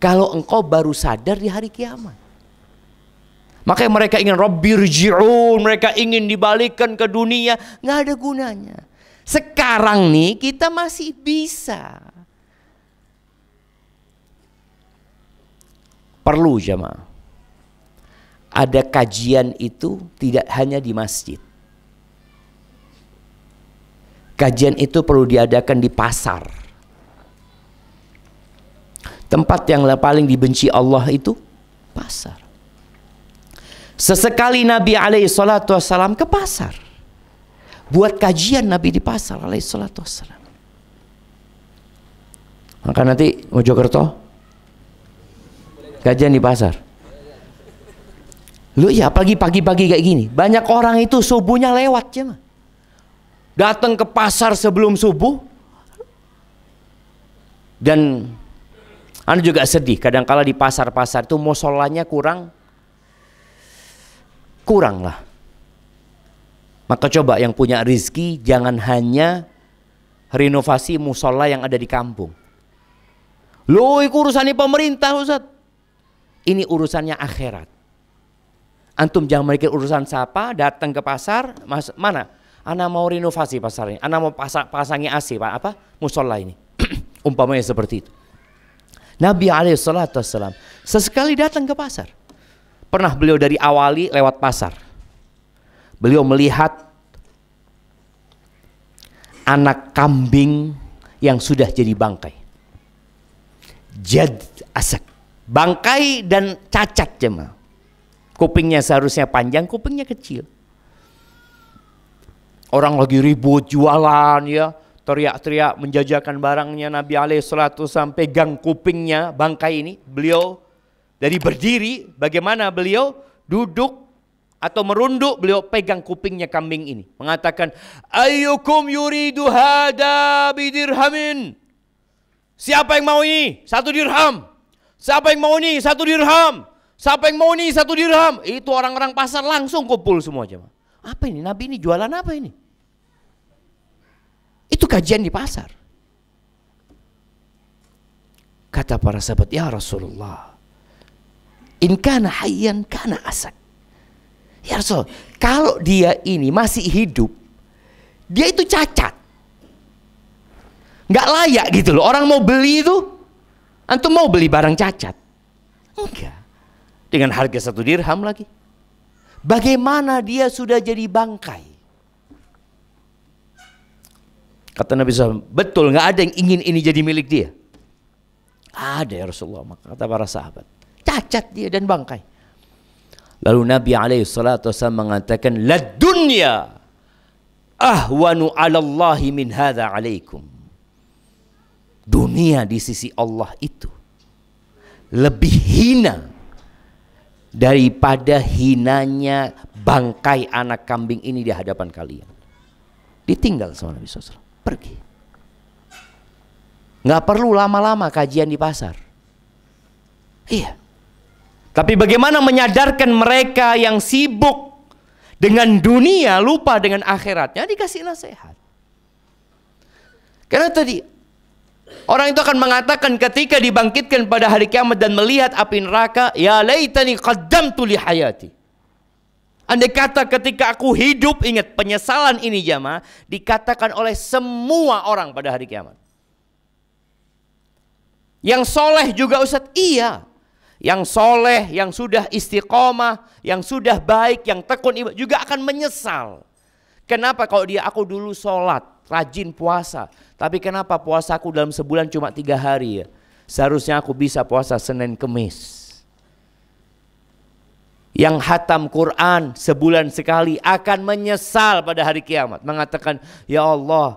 Kalau engkau baru sadar di hari kiamat. Makanya mereka ingin Rabbi mereka ingin dibalikkan ke dunia, nggak ada gunanya. Sekarang nih kita masih bisa. Perlu jemaah. Ada kajian itu tidak hanya di masjid. Kajian itu perlu diadakan di pasar. Tempat yang paling dibenci Allah itu pasar. Sesekali Nabi alaihi salatu wasalam ke pasar buat kajian Nabi di pasar alaihi salatu wassalam. Maka nanti Mojokerto kajian di pasar. Lu ya pagi pagi-pagi kayak gini. Banyak orang itu subuhnya lewat cuman. Datang ke pasar sebelum subuh. Dan Anda juga sedih kadang kala di pasar-pasar itu musolanya kurang kurang lah maka coba yang punya rizki jangan hanya renovasi musola yang ada di kampung. Loh, itu urusannya pemerintah, Ustaz. Ini urusannya akhirat. Antum jangan mikir urusan siapa, datang ke pasar, mas, mana? Anak mau renovasi pasar ini, anak mau pasang, pasangi AC, Pak, apa? Musola ini. Umpamanya seperti itu. Nabi alaihissalam sesekali datang ke pasar. Pernah beliau dari awali lewat pasar. Beliau melihat anak kambing yang sudah jadi bangkai. Jad asak. Bangkai dan cacat jemaah. Kupingnya seharusnya panjang, kupingnya kecil. Orang lagi ribut jualan ya, teriak-teriak menjajakan barangnya Nabi alaihi salatu sampai gang kupingnya bangkai ini. Beliau dari berdiri bagaimana beliau duduk atau merunduk beliau pegang kupingnya kambing ini mengatakan ayyukum yuridu hada bidirhamin siapa yang mau ini satu dirham siapa yang mau ini satu dirham siapa yang mau ini satu dirham itu orang-orang pasar langsung kumpul semua jemaah apa ini nabi ini jualan apa ini itu kajian di pasar kata para sahabat ya Rasulullah in kana hayyan kana asak Ya Rasul, kalau dia ini masih hidup, dia itu cacat. Nggak layak gitu loh. Orang mau beli itu, antum mau beli barang cacat. Enggak. Dengan harga satu dirham lagi. Bagaimana dia sudah jadi bangkai? Kata Nabi SAW, betul nggak ada yang ingin ini jadi milik dia. Ada ya Rasulullah, kata para sahabat. Cacat dia dan bangkai. Lalu Nabi alaihi salatu wasallam mengatakan, "La dunya ahwanu 'ala Allah min hadza 'alaikum." Dunia di sisi Allah itu lebih hina daripada hinanya bangkai anak kambing ini di hadapan kalian. Ditinggal sama Nabi SAW. Pergi. Nggak perlu lama-lama kajian di pasar. Iya. Tapi bagaimana menyadarkan mereka yang sibuk dengan dunia lupa dengan akhiratnya dikasih nasihat. Karena tadi orang itu akan mengatakan ketika dibangkitkan pada hari kiamat dan melihat api neraka, ya laitani qaddamtu li hayati. Andai kata ketika aku hidup, ingat penyesalan ini jamaah dikatakan oleh semua orang pada hari kiamat. Yang soleh juga Ustaz, iya yang soleh, yang sudah istiqomah, yang sudah baik, yang tekun ibadah juga akan menyesal. Kenapa kalau dia aku dulu sholat, rajin puasa, tapi kenapa puasa aku dalam sebulan cuma tiga hari ya? Seharusnya aku bisa puasa Senin Kemis. Yang hatam Quran sebulan sekali akan menyesal pada hari kiamat. Mengatakan, ya Allah,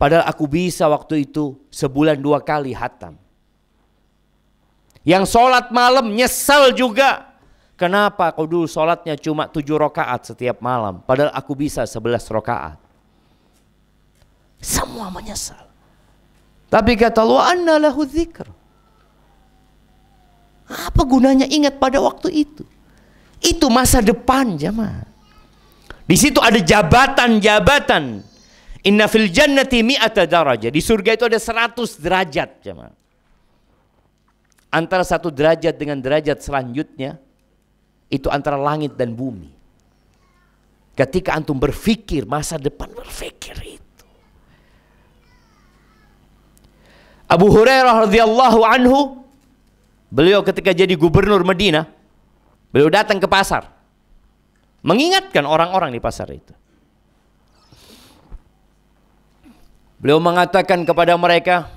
padahal aku bisa waktu itu sebulan dua kali hatam. Yang sholat malam nyesel juga. Kenapa kau dulu sholatnya cuma tujuh rokaat setiap malam. Padahal aku bisa sebelas rokaat. Semua menyesal. Tapi kata Allah, anna lahu zikr. Apa gunanya ingat pada waktu itu? Itu masa depan jemaah. Di situ ada jabatan-jabatan. Inna fil jannati mi'ata daraja. Di surga itu ada seratus derajat jemaah antara satu derajat dengan derajat selanjutnya itu antara langit dan bumi. Ketika antum berpikir masa depan berpikir itu. Abu Hurairah radhiyallahu anhu beliau ketika jadi gubernur Madinah beliau datang ke pasar mengingatkan orang-orang di pasar itu. Beliau mengatakan kepada mereka,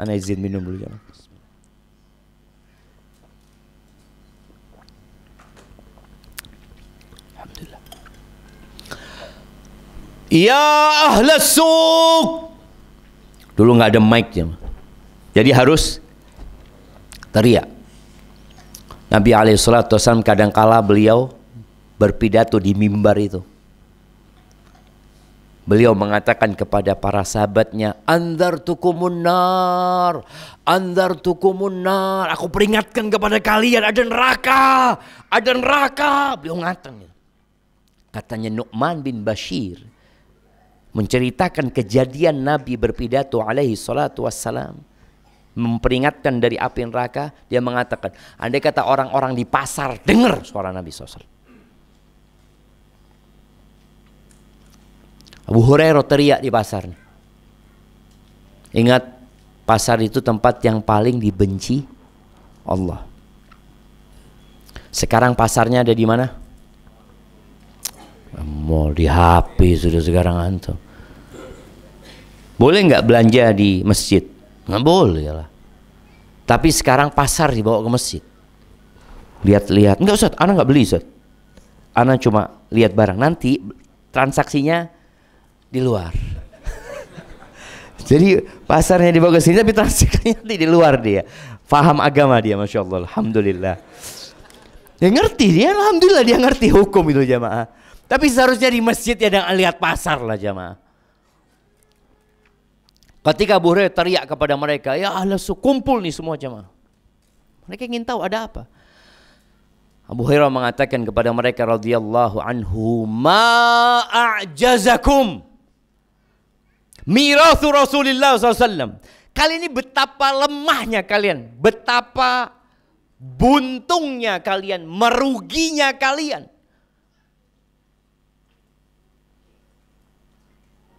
"Ana izin minum dulu, jangan." Ya, Ya ahlas suq. Dulu nggak ada mic-nya. Jadi harus teriak. Nabi Alaihissalam kadang kadangkala beliau berpidato di mimbar itu. Beliau mengatakan kepada para sahabatnya, Andar tukumunar, andar tukumunar. Aku peringatkan kepada kalian, ada neraka, ada neraka. Beliau ngatang. Katanya Nu'man bin Bashir menceritakan kejadian Nabi berpidato alaihi salatu wassalam memperingatkan dari api neraka dia mengatakan andai kata orang-orang di pasar dengar suara Nabi SAW Abu Hurairah teriak di pasar ingat pasar itu tempat yang paling dibenci Allah sekarang pasarnya ada di mana? Mall di HP sudah sekarang antum. Boleh nggak belanja di masjid? Nggak boleh lah. Tapi sekarang pasar dibawa ke masjid. Lihat-lihat. nggak usah. anak nggak beli Ustaz. Anak cuma lihat barang. Nanti transaksinya di luar. Jadi pasarnya dibawa ke sini tapi transaksinya nanti di luar dia. Faham agama dia Masya Allah. Alhamdulillah. Dia ya ngerti dia Alhamdulillah dia ngerti hukum itu jamaah. Tapi seharusnya di masjid ya jangan lihat pasar lah jamaah. Ketika Abu Hurairah teriak kepada mereka, ya Allah kumpul nih semua jemaah. Mereka ingin tahu ada apa. Abu Hurairah mengatakan kepada mereka radhiyallahu anhu, "Ma a'jazakum mirathu Rasulullah SAW." Kali ini betapa lemahnya kalian, betapa buntungnya kalian, meruginya kalian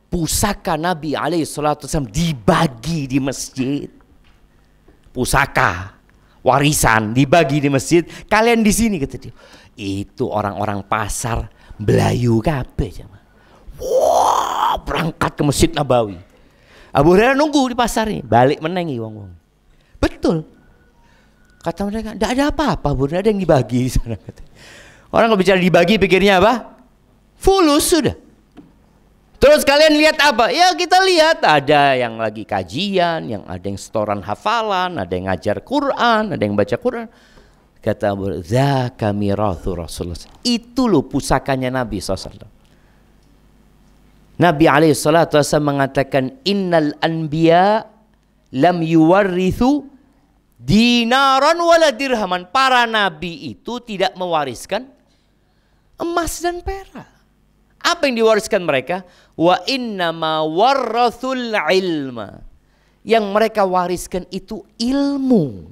pusaka Nabi alaihi salatu dibagi di masjid. Pusaka warisan dibagi di masjid. Kalian di sini kata dia. Itu orang-orang pasar Belayu kape jemaah. Wah, wow, berangkat ke Masjid Nabawi. Abu Hurairah nunggu di pasar ini, balik menengi wong-wong. Betul. Kata mereka, tidak ada apa-apa, Bu. Ada yang dibagi di sana. Orang kalau bicara dibagi pikirnya apa? Fulus sudah. Terus kalian lihat apa? Ya kita lihat ada yang lagi kajian, yang ada yang setoran hafalan, ada yang ngajar Quran, ada yang baca Quran. Kata Abu Zaka Rasulullah. Itu loh pusakanya Nabi SAW. Nabi SAW mengatakan innal anbiya lam yuwarrithu dinaran wala dirhaman. Para nabi itu tidak mewariskan emas dan perak. Apa yang diwariskan mereka? Wa innama warathul ilma. Yang mereka wariskan itu ilmu.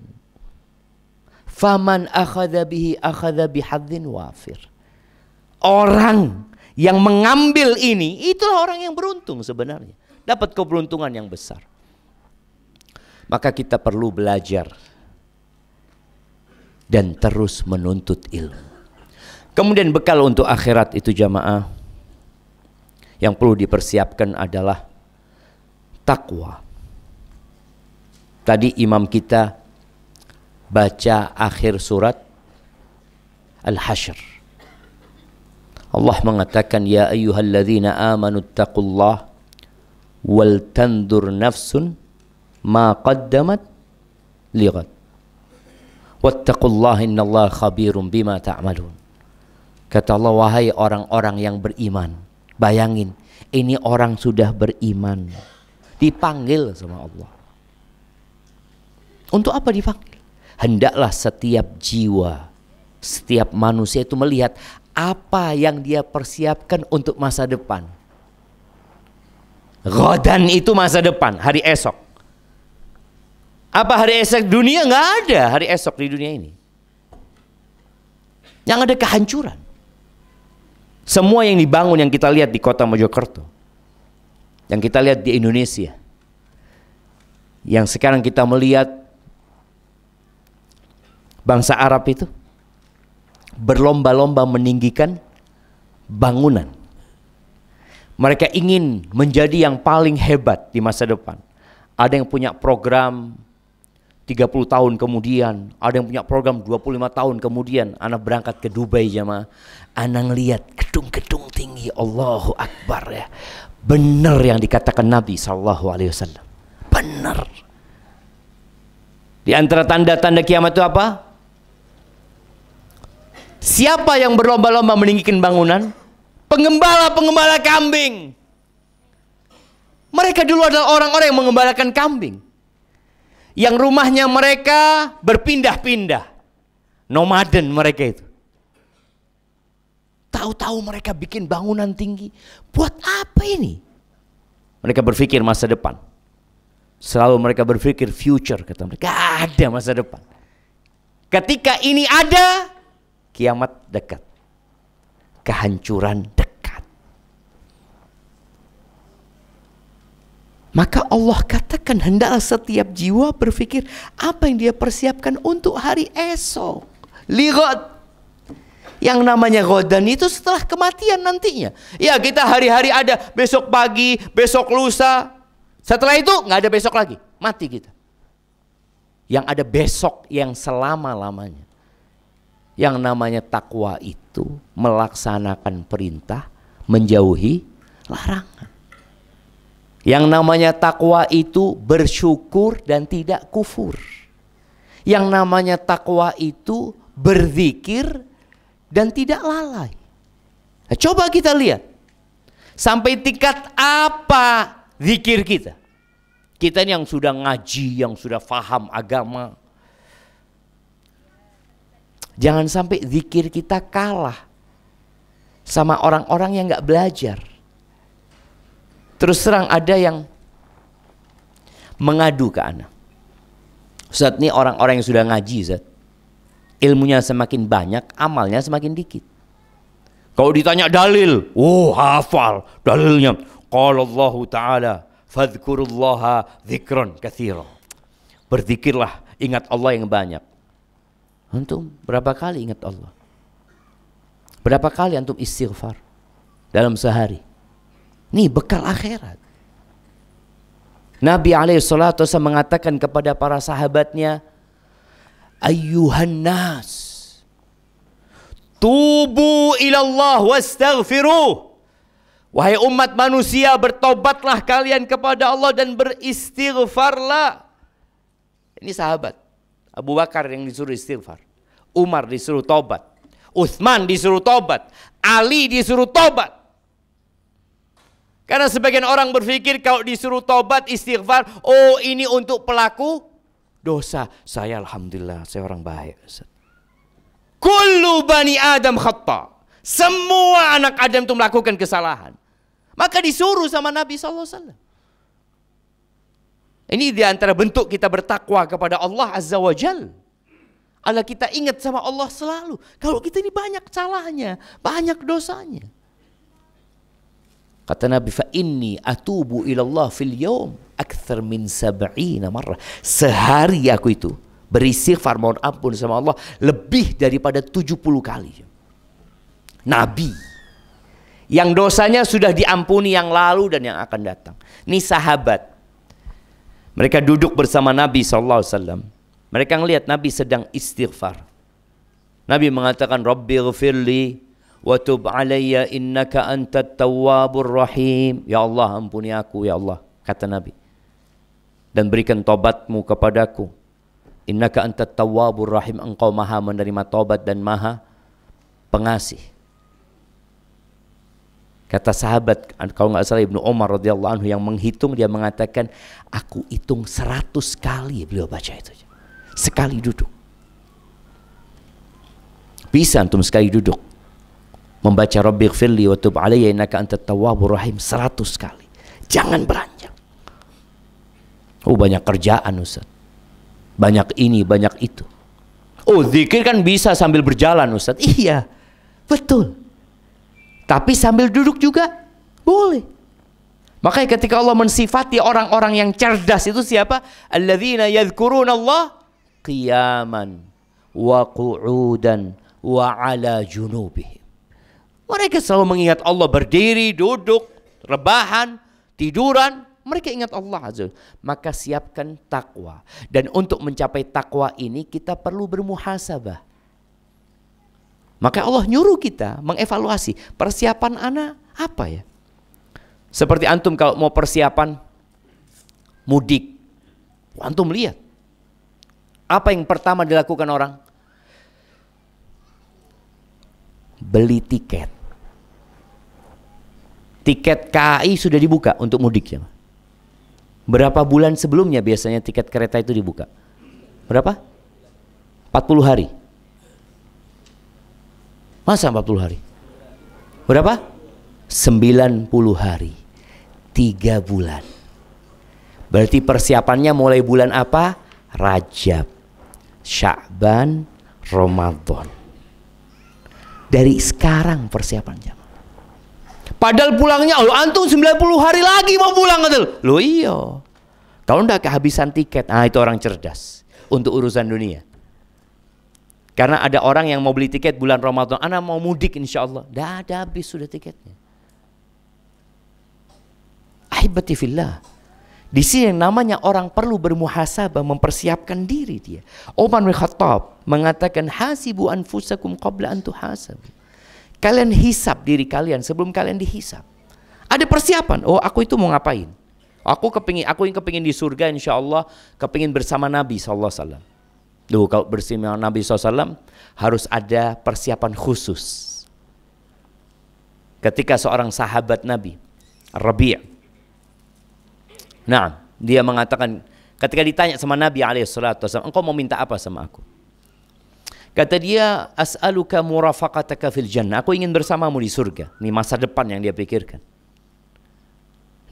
Faman akhadha bihi akhadha bihadzin wafir. Orang yang mengambil ini itulah orang yang beruntung sebenarnya. Dapat keberuntungan yang besar. Maka kita perlu belajar dan terus menuntut ilmu. Kemudian bekal untuk akhirat itu jamaah yang perlu dipersiapkan adalah takwa. Tadi imam kita baca akhir surat Al-Hashr. Allah mengatakan ya ayyuhalladzina amanu taqullah wal tandur nafsun ma qaddamat lighat. Wattaqullaha innallaha khabirum bima ta'malun. Kata Allah wahai orang-orang yang beriman Bayangin, ini orang sudah beriman, dipanggil sama Allah. Untuk apa dipanggil? Hendaklah setiap jiwa, setiap manusia itu melihat apa yang dia persiapkan untuk masa depan. Rodan itu masa depan, hari esok. Apa hari esok dunia nggak ada hari esok di dunia ini. Yang ada kehancuran. Semua yang dibangun yang kita lihat di kota Mojokerto, yang kita lihat di Indonesia, yang sekarang kita melihat bangsa Arab itu berlomba-lomba meninggikan bangunan. Mereka ingin menjadi yang paling hebat di masa depan. Ada yang punya program 30 tahun kemudian, ada yang punya program 25 tahun kemudian, anak berangkat ke Dubai jemaah, Anak lihat gedung-gedung tinggi Allahu Akbar ya. Benar yang dikatakan Nabi Sallallahu Alaihi Wasallam. Benar. Di antara tanda-tanda kiamat itu apa? Siapa yang berlomba-lomba meninggikan bangunan? Pengembala-pengembala kambing. Mereka dulu adalah orang-orang yang mengembalakan kambing. Yang rumahnya mereka berpindah-pindah. Nomaden mereka itu. Tahu-tahu mereka bikin bangunan tinggi. Buat apa ini? Mereka berpikir masa depan. Selalu mereka berpikir future kata mereka. Gak ada masa depan. Ketika ini ada, kiamat dekat. Kehancuran dekat. Maka Allah katakan hendaklah setiap jiwa berpikir apa yang dia persiapkan untuk hari esok. Lihat yang namanya godan itu setelah kematian nantinya. Ya kita hari-hari ada besok pagi, besok lusa. Setelah itu nggak ada besok lagi, mati kita. Yang ada besok yang selama-lamanya. Yang namanya takwa itu melaksanakan perintah, menjauhi larangan. Yang namanya takwa itu bersyukur dan tidak kufur. Yang namanya takwa itu berzikir dan tidak lalai. Nah, coba kita lihat sampai tingkat apa zikir kita. Kita yang sudah ngaji, yang sudah faham agama. Jangan sampai zikir kita kalah sama orang-orang yang nggak belajar. Terus terang ada yang mengadu ke anak. Ustaz ini orang-orang yang sudah ngaji Ustaz. Ilmunya semakin banyak, amalnya semakin dikit. Kau ditanya dalil, oh hafal dalilnya. Qala Allah Ta'ala, fadhkurullaha dzikron kathira. Berzikirlah, ingat Allah yang banyak. Antum berapa kali ingat Allah? Berapa kali antum istighfar dalam sehari? Ini bekal akhirat. Nabi alaihi salatu mengatakan kepada para sahabatnya, ayyuhan nas tubu ilallah wastaghfiru wahai umat manusia bertobatlah kalian kepada Allah dan beristighfarlah ini sahabat Abu Bakar yang disuruh istighfar Umar disuruh tobat Uthman disuruh tobat Ali disuruh tobat karena sebagian orang berpikir kalau disuruh tobat istighfar, oh ini untuk pelaku dosa. Saya alhamdulillah saya orang baik. Kullu bani Adam khata. Semua anak Adam itu melakukan kesalahan. Maka disuruh sama Nabi Alaihi Wasallam. Ini diantara bentuk kita bertakwa kepada Allah Azza wa Jal. Allah kita ingat sama Allah selalu. Kalau kita ini banyak salahnya, banyak dosanya. Kata Nabi, fa inni atubu ilallah fil yaum akthar min sab'ina marrah. Sehari aku itu beristighfar mohon ampun sama Allah lebih daripada 70 kali. Nabi yang dosanya sudah diampuni yang lalu dan yang akan datang. Ini sahabat. Mereka duduk bersama Nabi saw Mereka melihat Nabi sedang istighfar. Nabi mengatakan Rabbi ghafirli wa tub alayya innaka antat tawabur rahim. Ya Allah ampuni aku ya Allah kata Nabi dan berikan tobatmu kepadaku. Innaka anta tawabur rahim engkau maha menerima tobat dan maha pengasih. Kata sahabat, kalau nggak salah Ibnu Umar radhiyallahu anhu yang menghitung dia mengatakan, aku hitung seratus kali beliau baca itu. Sekali duduk. Bisa antum sekali duduk. Membaca Rabbighfirli wa tub alayya innaka antat tawwabur rahim seratus kali. Jangan beranjak. Oh banyak kerjaan Ustaz. Banyak ini, banyak itu. Oh zikir kan bisa sambil berjalan Ustaz. Iya, betul. Tapi sambil duduk juga boleh. Makanya ketika Allah mensifati orang-orang yang cerdas itu siapa? Alladzina yadhkurun Allah qiyaman wa qu'udan wa ala junubihim. Mereka selalu mengingat Allah berdiri, duduk, rebahan, tiduran, mereka ingat Allah Azza Maka siapkan takwa. Dan untuk mencapai takwa ini kita perlu bermuhasabah. Maka Allah nyuruh kita mengevaluasi persiapan anak apa ya? Seperti antum kalau mau persiapan mudik. Antum lihat. Apa yang pertama dilakukan orang? Beli tiket tiket KAI sudah dibuka untuk mudik ya. Berapa bulan sebelumnya biasanya tiket kereta itu dibuka? Berapa? 40 hari. Masa 40 hari? Berapa? 90 hari. 3 bulan. Berarti persiapannya mulai bulan apa? Rajab, Sya'ban, Ramadan. Dari sekarang persiapan jam. Padahal pulangnya, lo antum 90 hari lagi mau pulang Gitu. lo. iya. Kalau ndak kehabisan tiket, Nah itu orang cerdas untuk urusan dunia. Karena ada orang yang mau beli tiket bulan Ramadan, anak mau mudik insya Allah. Dah ada habis sudah tiketnya. Ahibati fillah. Di sini yang namanya orang perlu bermuhasabah mempersiapkan diri dia. Umar bin mengatakan hasibu anfusakum qabla an tuhasabu. Kalian hisap diri kalian sebelum kalian dihisap. Ada persiapan. Oh, aku itu mau ngapain? Aku kepingin, aku yang kepingin di surga insya Allah, kepingin bersama Nabi Sallallahu Duh, kalau bersama Nabi SAW harus ada persiapan khusus. Ketika seorang sahabat Nabi, Rabi' Nah, dia mengatakan ketika ditanya sama Nabi alaihi engkau mau minta apa sama aku? Kata dia, as'aluka murafaqataka fil jannah. Aku ingin bersamamu di surga. Ini masa depan yang dia pikirkan.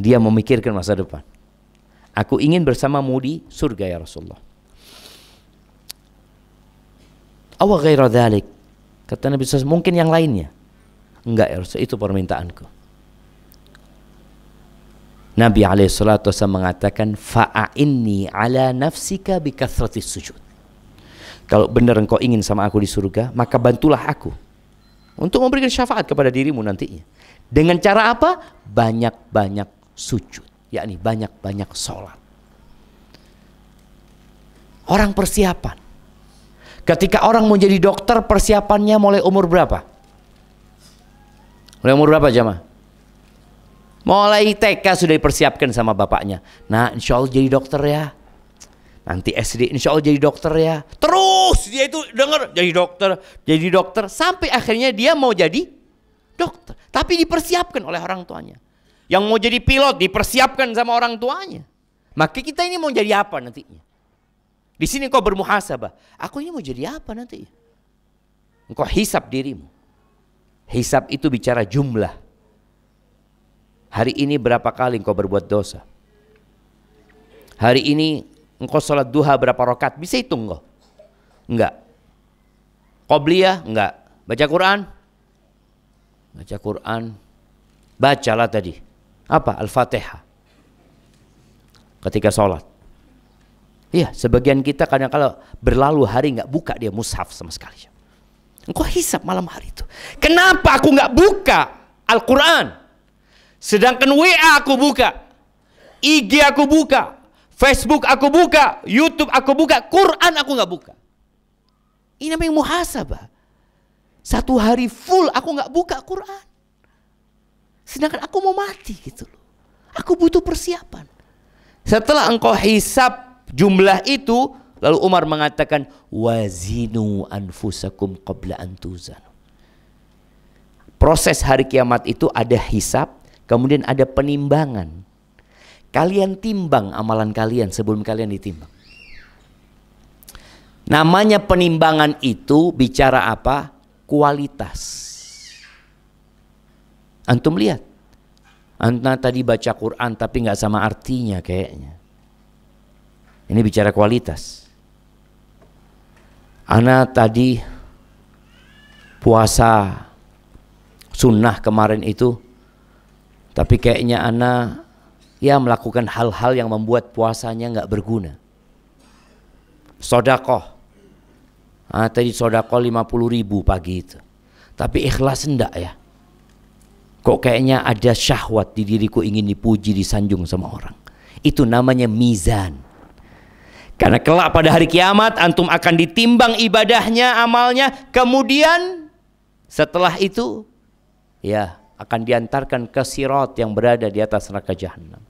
Dia memikirkan masa depan. Aku ingin bersamamu di surga ya Rasulullah. Awa ghaira dhalik. Kata Nabi SAW, mungkin yang lainnya. Enggak ya Rasul, itu permintaanku. Nabi alaihi salatu mengatakan fa'inni ala nafsika bi sujud. Kalau benar engkau ingin sama aku di surga, maka bantulah aku untuk memberikan syafaat kepada dirimu nantinya. Dengan cara apa? Banyak-banyak sujud, yakni banyak-banyak sholat. Orang persiapan. Ketika orang mau jadi dokter, persiapannya mulai umur berapa? Mulai umur berapa jamaah? Mulai TK sudah dipersiapkan sama bapaknya. Nah, insya Allah jadi dokter ya nanti SD insya Allah jadi dokter ya. Terus dia itu denger jadi dokter, jadi dokter sampai akhirnya dia mau jadi dokter. Tapi dipersiapkan oleh orang tuanya. Yang mau jadi pilot dipersiapkan sama orang tuanya. Maka kita ini mau jadi apa nantinya? Di sini kau bermuhasabah. Aku ini mau jadi apa nanti? Engkau hisap dirimu. Hisap itu bicara jumlah. Hari ini berapa kali engkau berbuat dosa? Hari ini engkau sholat duha berapa rokat bisa hitung kok enggak Qobliyah enggak baca Quran baca Quran bacalah tadi apa Al-Fatihah ketika sholat Iya, sebagian kita kadang kala berlalu hari nggak buka dia mushaf sama sekali. Engkau hisap malam hari itu. Kenapa aku nggak buka Al-Quran? Sedangkan WA aku buka. IG aku buka. Facebook aku buka, YouTube aku buka, Quran aku nggak buka. Ini namanya muhasabah. Satu hari full aku nggak buka Quran. Sedangkan aku mau mati gitu loh. Aku butuh persiapan. Setelah engkau hisap jumlah itu, lalu Umar mengatakan wazinu anfusakum qabla antuzan. Proses hari kiamat itu ada hisap, kemudian ada penimbangan. Kalian timbang amalan kalian sebelum kalian ditimbang. Namanya penimbangan itu bicara apa? Kualitas. Antum lihat. Anta tadi baca Quran tapi nggak sama artinya kayaknya. Ini bicara kualitas. Ana tadi puasa sunnah kemarin itu tapi kayaknya ana ia melakukan hal-hal yang membuat puasanya nggak berguna. Sodakoh, ah, tadi sodakoh 50 ribu pagi itu, tapi ikhlas enggak ya? Kok kayaknya ada syahwat di diriku ingin dipuji, disanjung sama orang. Itu namanya mizan. Karena kelak pada hari kiamat antum akan ditimbang ibadahnya, amalnya, kemudian setelah itu ya akan diantarkan ke sirot yang berada di atas neraka jahanam.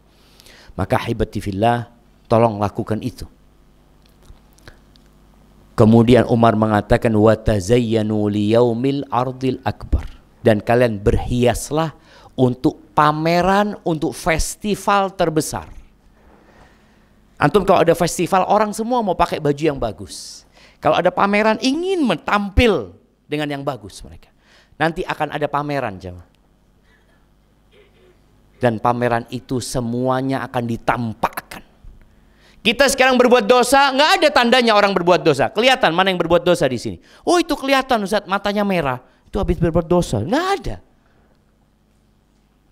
Maka hibati fillah, tolong lakukan itu. Kemudian Umar mengatakan watazayyanu liyaumil ardil akbar dan kalian berhiaslah untuk pameran untuk festival terbesar. Antum kalau ada festival orang semua mau pakai baju yang bagus. Kalau ada pameran ingin menampil dengan yang bagus mereka. Nanti akan ada pameran jemaah. Dan pameran itu semuanya akan ditampakkan. Kita sekarang berbuat dosa, nggak ada tandanya orang berbuat dosa. Kelihatan mana yang berbuat dosa di sini. Oh itu kelihatan Ustaz, matanya merah. Itu habis berbuat dosa. Nggak ada.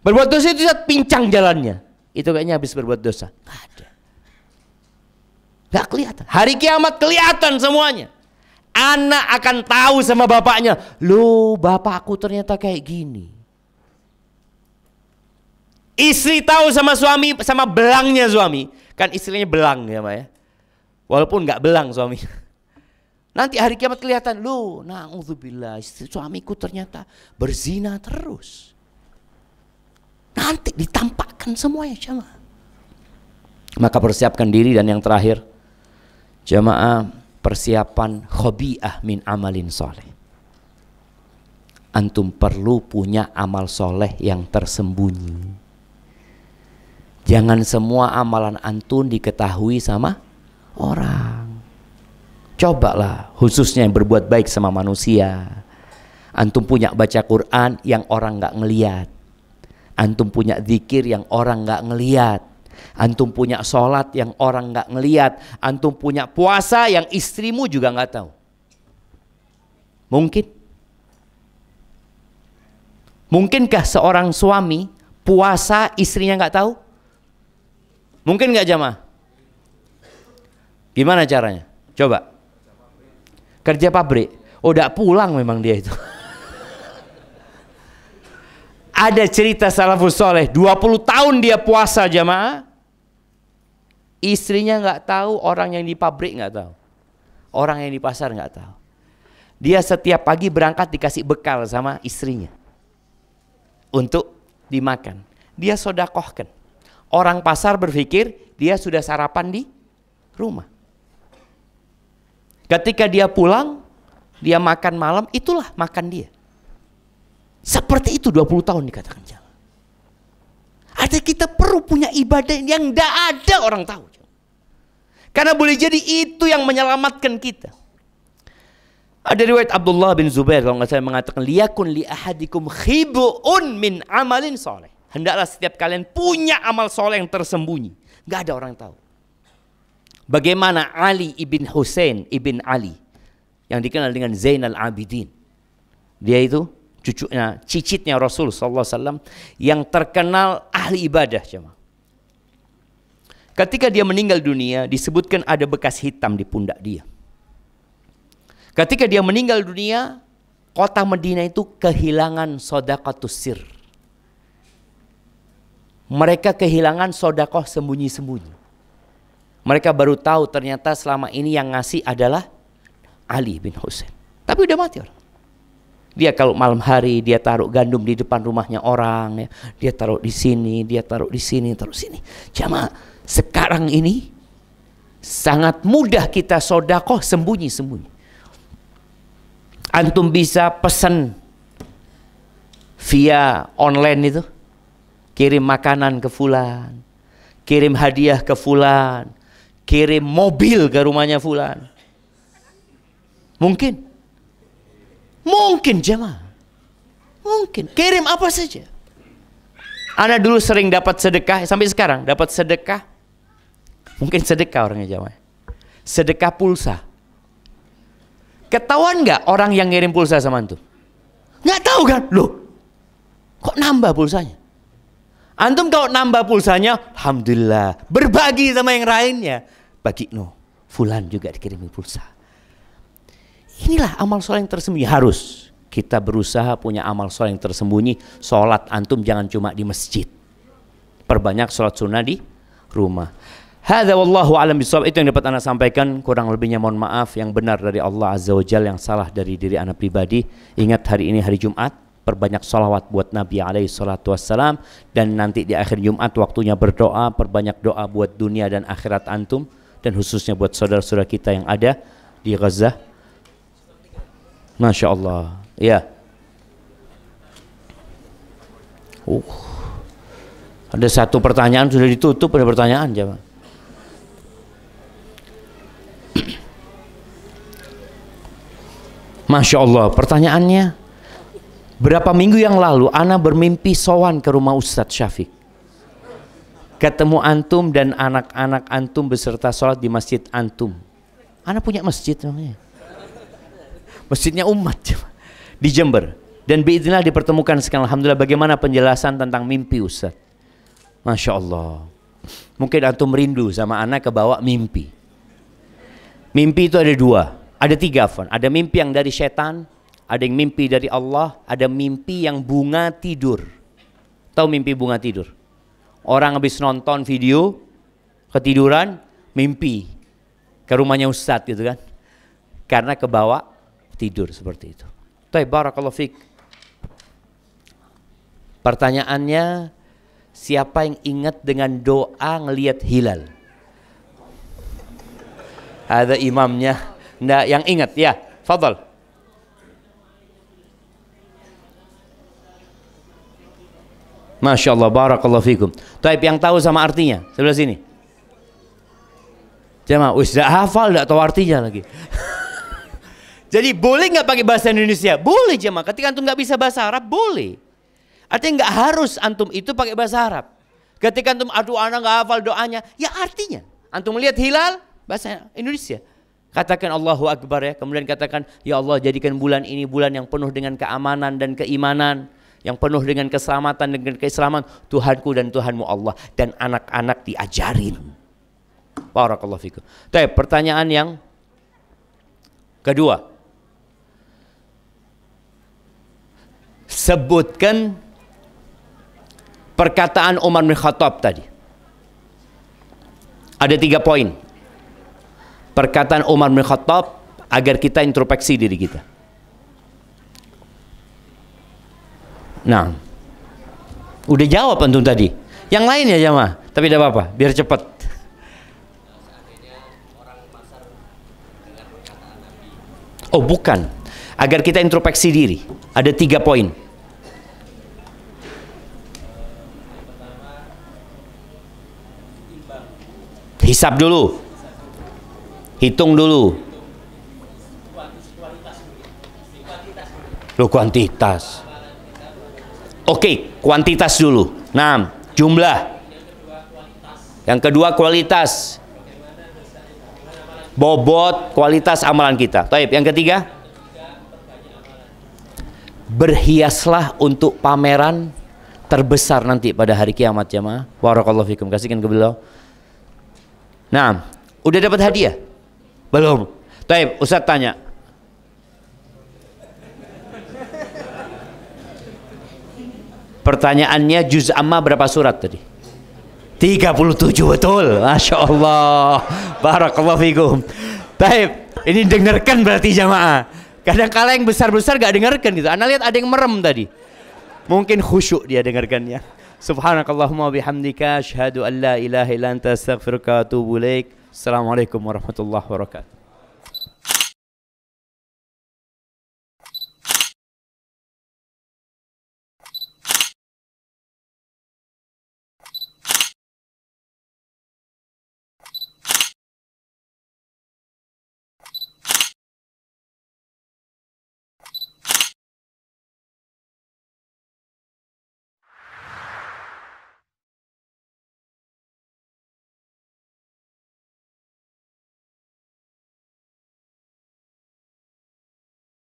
Berbuat dosa itu Ustaz pincang jalannya. Itu kayaknya habis berbuat dosa. Nggak ada. Nggak kelihatan. Hari kiamat kelihatan semuanya. Anak akan tahu sama bapaknya. Loh bapak aku ternyata kayak gini. Istri tahu sama suami, sama belangnya suami. Kan istrinya belang ya Maya Walaupun nggak belang suami. Nanti hari kiamat kelihatan, lu na'udzubillah istri suamiku ternyata berzina terus. Nanti ditampakkan semuanya jamaah. Maka persiapkan diri dan yang terakhir, jamaah persiapan khobiah min amalin soleh. Antum perlu punya amal soleh yang tersembunyi. Jangan semua amalan antun diketahui sama orang. Cobalah khususnya yang berbuat baik sama manusia. Antum punya baca Quran yang orang nggak ngeliat. Antum punya zikir yang orang nggak ngeliat. Antum punya sholat yang orang nggak ngeliat. Antum punya puasa yang istrimu juga nggak tahu. Mungkin. Mungkinkah seorang suami puasa istrinya nggak tahu? Mungkin nggak jamaah? Gimana caranya? Coba. Kerja pabrik. Oh, tidak pulang memang dia itu. Ada cerita salafus soleh, 20 tahun dia puasa jamaah. Istrinya nggak tahu, orang yang di pabrik nggak tahu. Orang yang di pasar nggak tahu. Dia setiap pagi berangkat dikasih bekal sama istrinya. Untuk dimakan. Dia sodakohkan Orang pasar berpikir dia sudah sarapan di rumah. Ketika dia pulang, dia makan malam, itulah makan dia. Seperti itu 20 tahun dikatakan jalan. Ada kita perlu punya ibadah yang tidak ada orang tahu. Karena boleh jadi itu yang menyelamatkan kita. Ada riwayat Abdullah bin Zubair kalau nggak saya mengatakan liyakun li ahadikum khibuun min amalin soleh. Hendaklah setiap kalian punya amal soleh yang tersembunyi. Gak ada orang tahu. Bagaimana Ali ibn Hussein ibn Ali yang dikenal dengan Zainal Abidin. Dia itu cucunya, cicitnya Rasul sallallahu alaihi wasallam yang terkenal ahli ibadah, jemaah. Ketika dia meninggal dunia, disebutkan ada bekas hitam di pundak dia. Ketika dia meninggal dunia, kota Medina itu kehilangan sodakatus sir mereka kehilangan sodakoh sembunyi-sembunyi. Mereka baru tahu ternyata selama ini yang ngasih adalah Ali bin Husain. Tapi udah mati orang. Dia kalau malam hari dia taruh gandum di depan rumahnya orang, ya. dia taruh di sini, dia taruh di sini, taruh sini. Cuma sekarang ini sangat mudah kita sodakoh sembunyi-sembunyi. Antum bisa pesan via online itu kirim makanan ke fulan, kirim hadiah ke fulan, kirim mobil ke rumahnya fulan. Mungkin. Mungkin jemaah. Mungkin. Kirim apa saja. Anda dulu sering dapat sedekah, sampai sekarang dapat sedekah. Mungkin sedekah orangnya jemaah, Sedekah pulsa. Ketahuan nggak orang yang ngirim pulsa sama itu? Nggak tahu kan? Loh, kok nambah pulsanya? Antum kalau nambah pulsanya, Alhamdulillah. Berbagi sama yang lainnya. Bagi no, fulan juga dikirimi pulsa. Inilah amal soleh yang tersembunyi. Harus kita berusaha punya amal soleh yang tersembunyi. Sholat antum jangan cuma di masjid. Perbanyak sholat sunnah di rumah. Hada wallahu alam bisawab. Itu yang dapat Anda sampaikan. Kurang lebihnya mohon maaf yang benar dari Allah Azza wa Jalla, yang salah dari diri anak pribadi. Ingat hari ini hari Jumat perbanyak salawat buat Nabi alaihi salatu wassalam dan nanti di akhir Jumat waktunya berdoa perbanyak doa buat dunia dan akhirat antum dan khususnya buat saudara-saudara kita yang ada di Gaza Masya Allah ya uh. ada satu pertanyaan sudah ditutup ada pertanyaan jawab Masya Allah pertanyaannya Berapa minggu yang lalu Ana bermimpi sowan ke rumah Ustadz Syafiq. Ketemu antum dan anak-anak antum beserta sholat di masjid antum. Ana punya masjid namanya. Masjidnya umat di Jember. Dan biiznillah dipertemukan sekarang. Alhamdulillah bagaimana penjelasan tentang mimpi Ustaz. Masya Allah. Mungkin antum rindu sama anak kebawa mimpi. Mimpi itu ada dua. Ada tiga, Fon. Ada mimpi yang dari setan, ada yang mimpi dari Allah, ada mimpi yang bunga tidur. Tahu mimpi bunga tidur? Orang habis nonton video, ketiduran, mimpi ke rumahnya Ustadz gitu kan. Karena kebawa tidur seperti itu. Tapi barakallahu fiqh. Pertanyaannya, siapa yang ingat dengan doa ngelihat hilal? Ada imamnya. Nah, yang ingat ya, Fadl. Masya Allah, barakallahu fikum. Taib yang tahu sama artinya, sebelah sini. Jemaah, wis hafal, tidak tahu artinya lagi. Jadi boleh nggak pakai bahasa Indonesia? Boleh jemaah. Ketika antum nggak bisa bahasa Arab, boleh. Artinya nggak harus antum itu pakai bahasa Arab. Ketika antum aduh anak nggak hafal doanya, ya artinya. Antum melihat hilal bahasa Indonesia. Katakan Allahu Akbar ya, kemudian katakan ya Allah jadikan bulan ini bulan yang penuh dengan keamanan dan keimanan yang penuh dengan keselamatan dengan keislaman Tuhanku dan Tuhanmu Allah dan anak-anak diajarin. Barakallahu fikum. Tapi pertanyaan yang kedua. Sebutkan perkataan Umar bin Khattab tadi. Ada tiga poin. Perkataan Umar bin Khattab agar kita introspeksi diri kita. Nah, udah jawab antum tadi. Yang lain ya jamaah, tapi tidak apa-apa, biar cepat. Oh bukan, agar kita introspeksi diri. Ada tiga poin. Hisap dulu, hitung dulu. Lo kuantitas. Oke, kuantitas dulu. Nah, jumlah. Yang kedua kualitas. Bobot kualitas amalan kita. Taib. Yang ketiga berhiaslah untuk pameran terbesar nanti pada hari kiamat jemaah. Warahmatullahi fikum. Kasihkan ke beliau. Nah, udah dapat hadiah? Belum. Taib, Ustaz tanya, Pertanyaannya juz amma berapa surat tadi? 37 betul. Masya Allah. Barakallahu fikum. Baik, ini dengarkan berarti jamaah. Kadang kala yang besar-besar gak dengarkan gitu. Anda lihat ada yang merem tadi. Mungkin khusyuk dia dengarkannya. Subhanakallahumma bihamdika asyhadu an la ilaha illa anta astaghfiruka wa atubu ilaik. Assalamualaikum warahmatullahi wabarakatuh.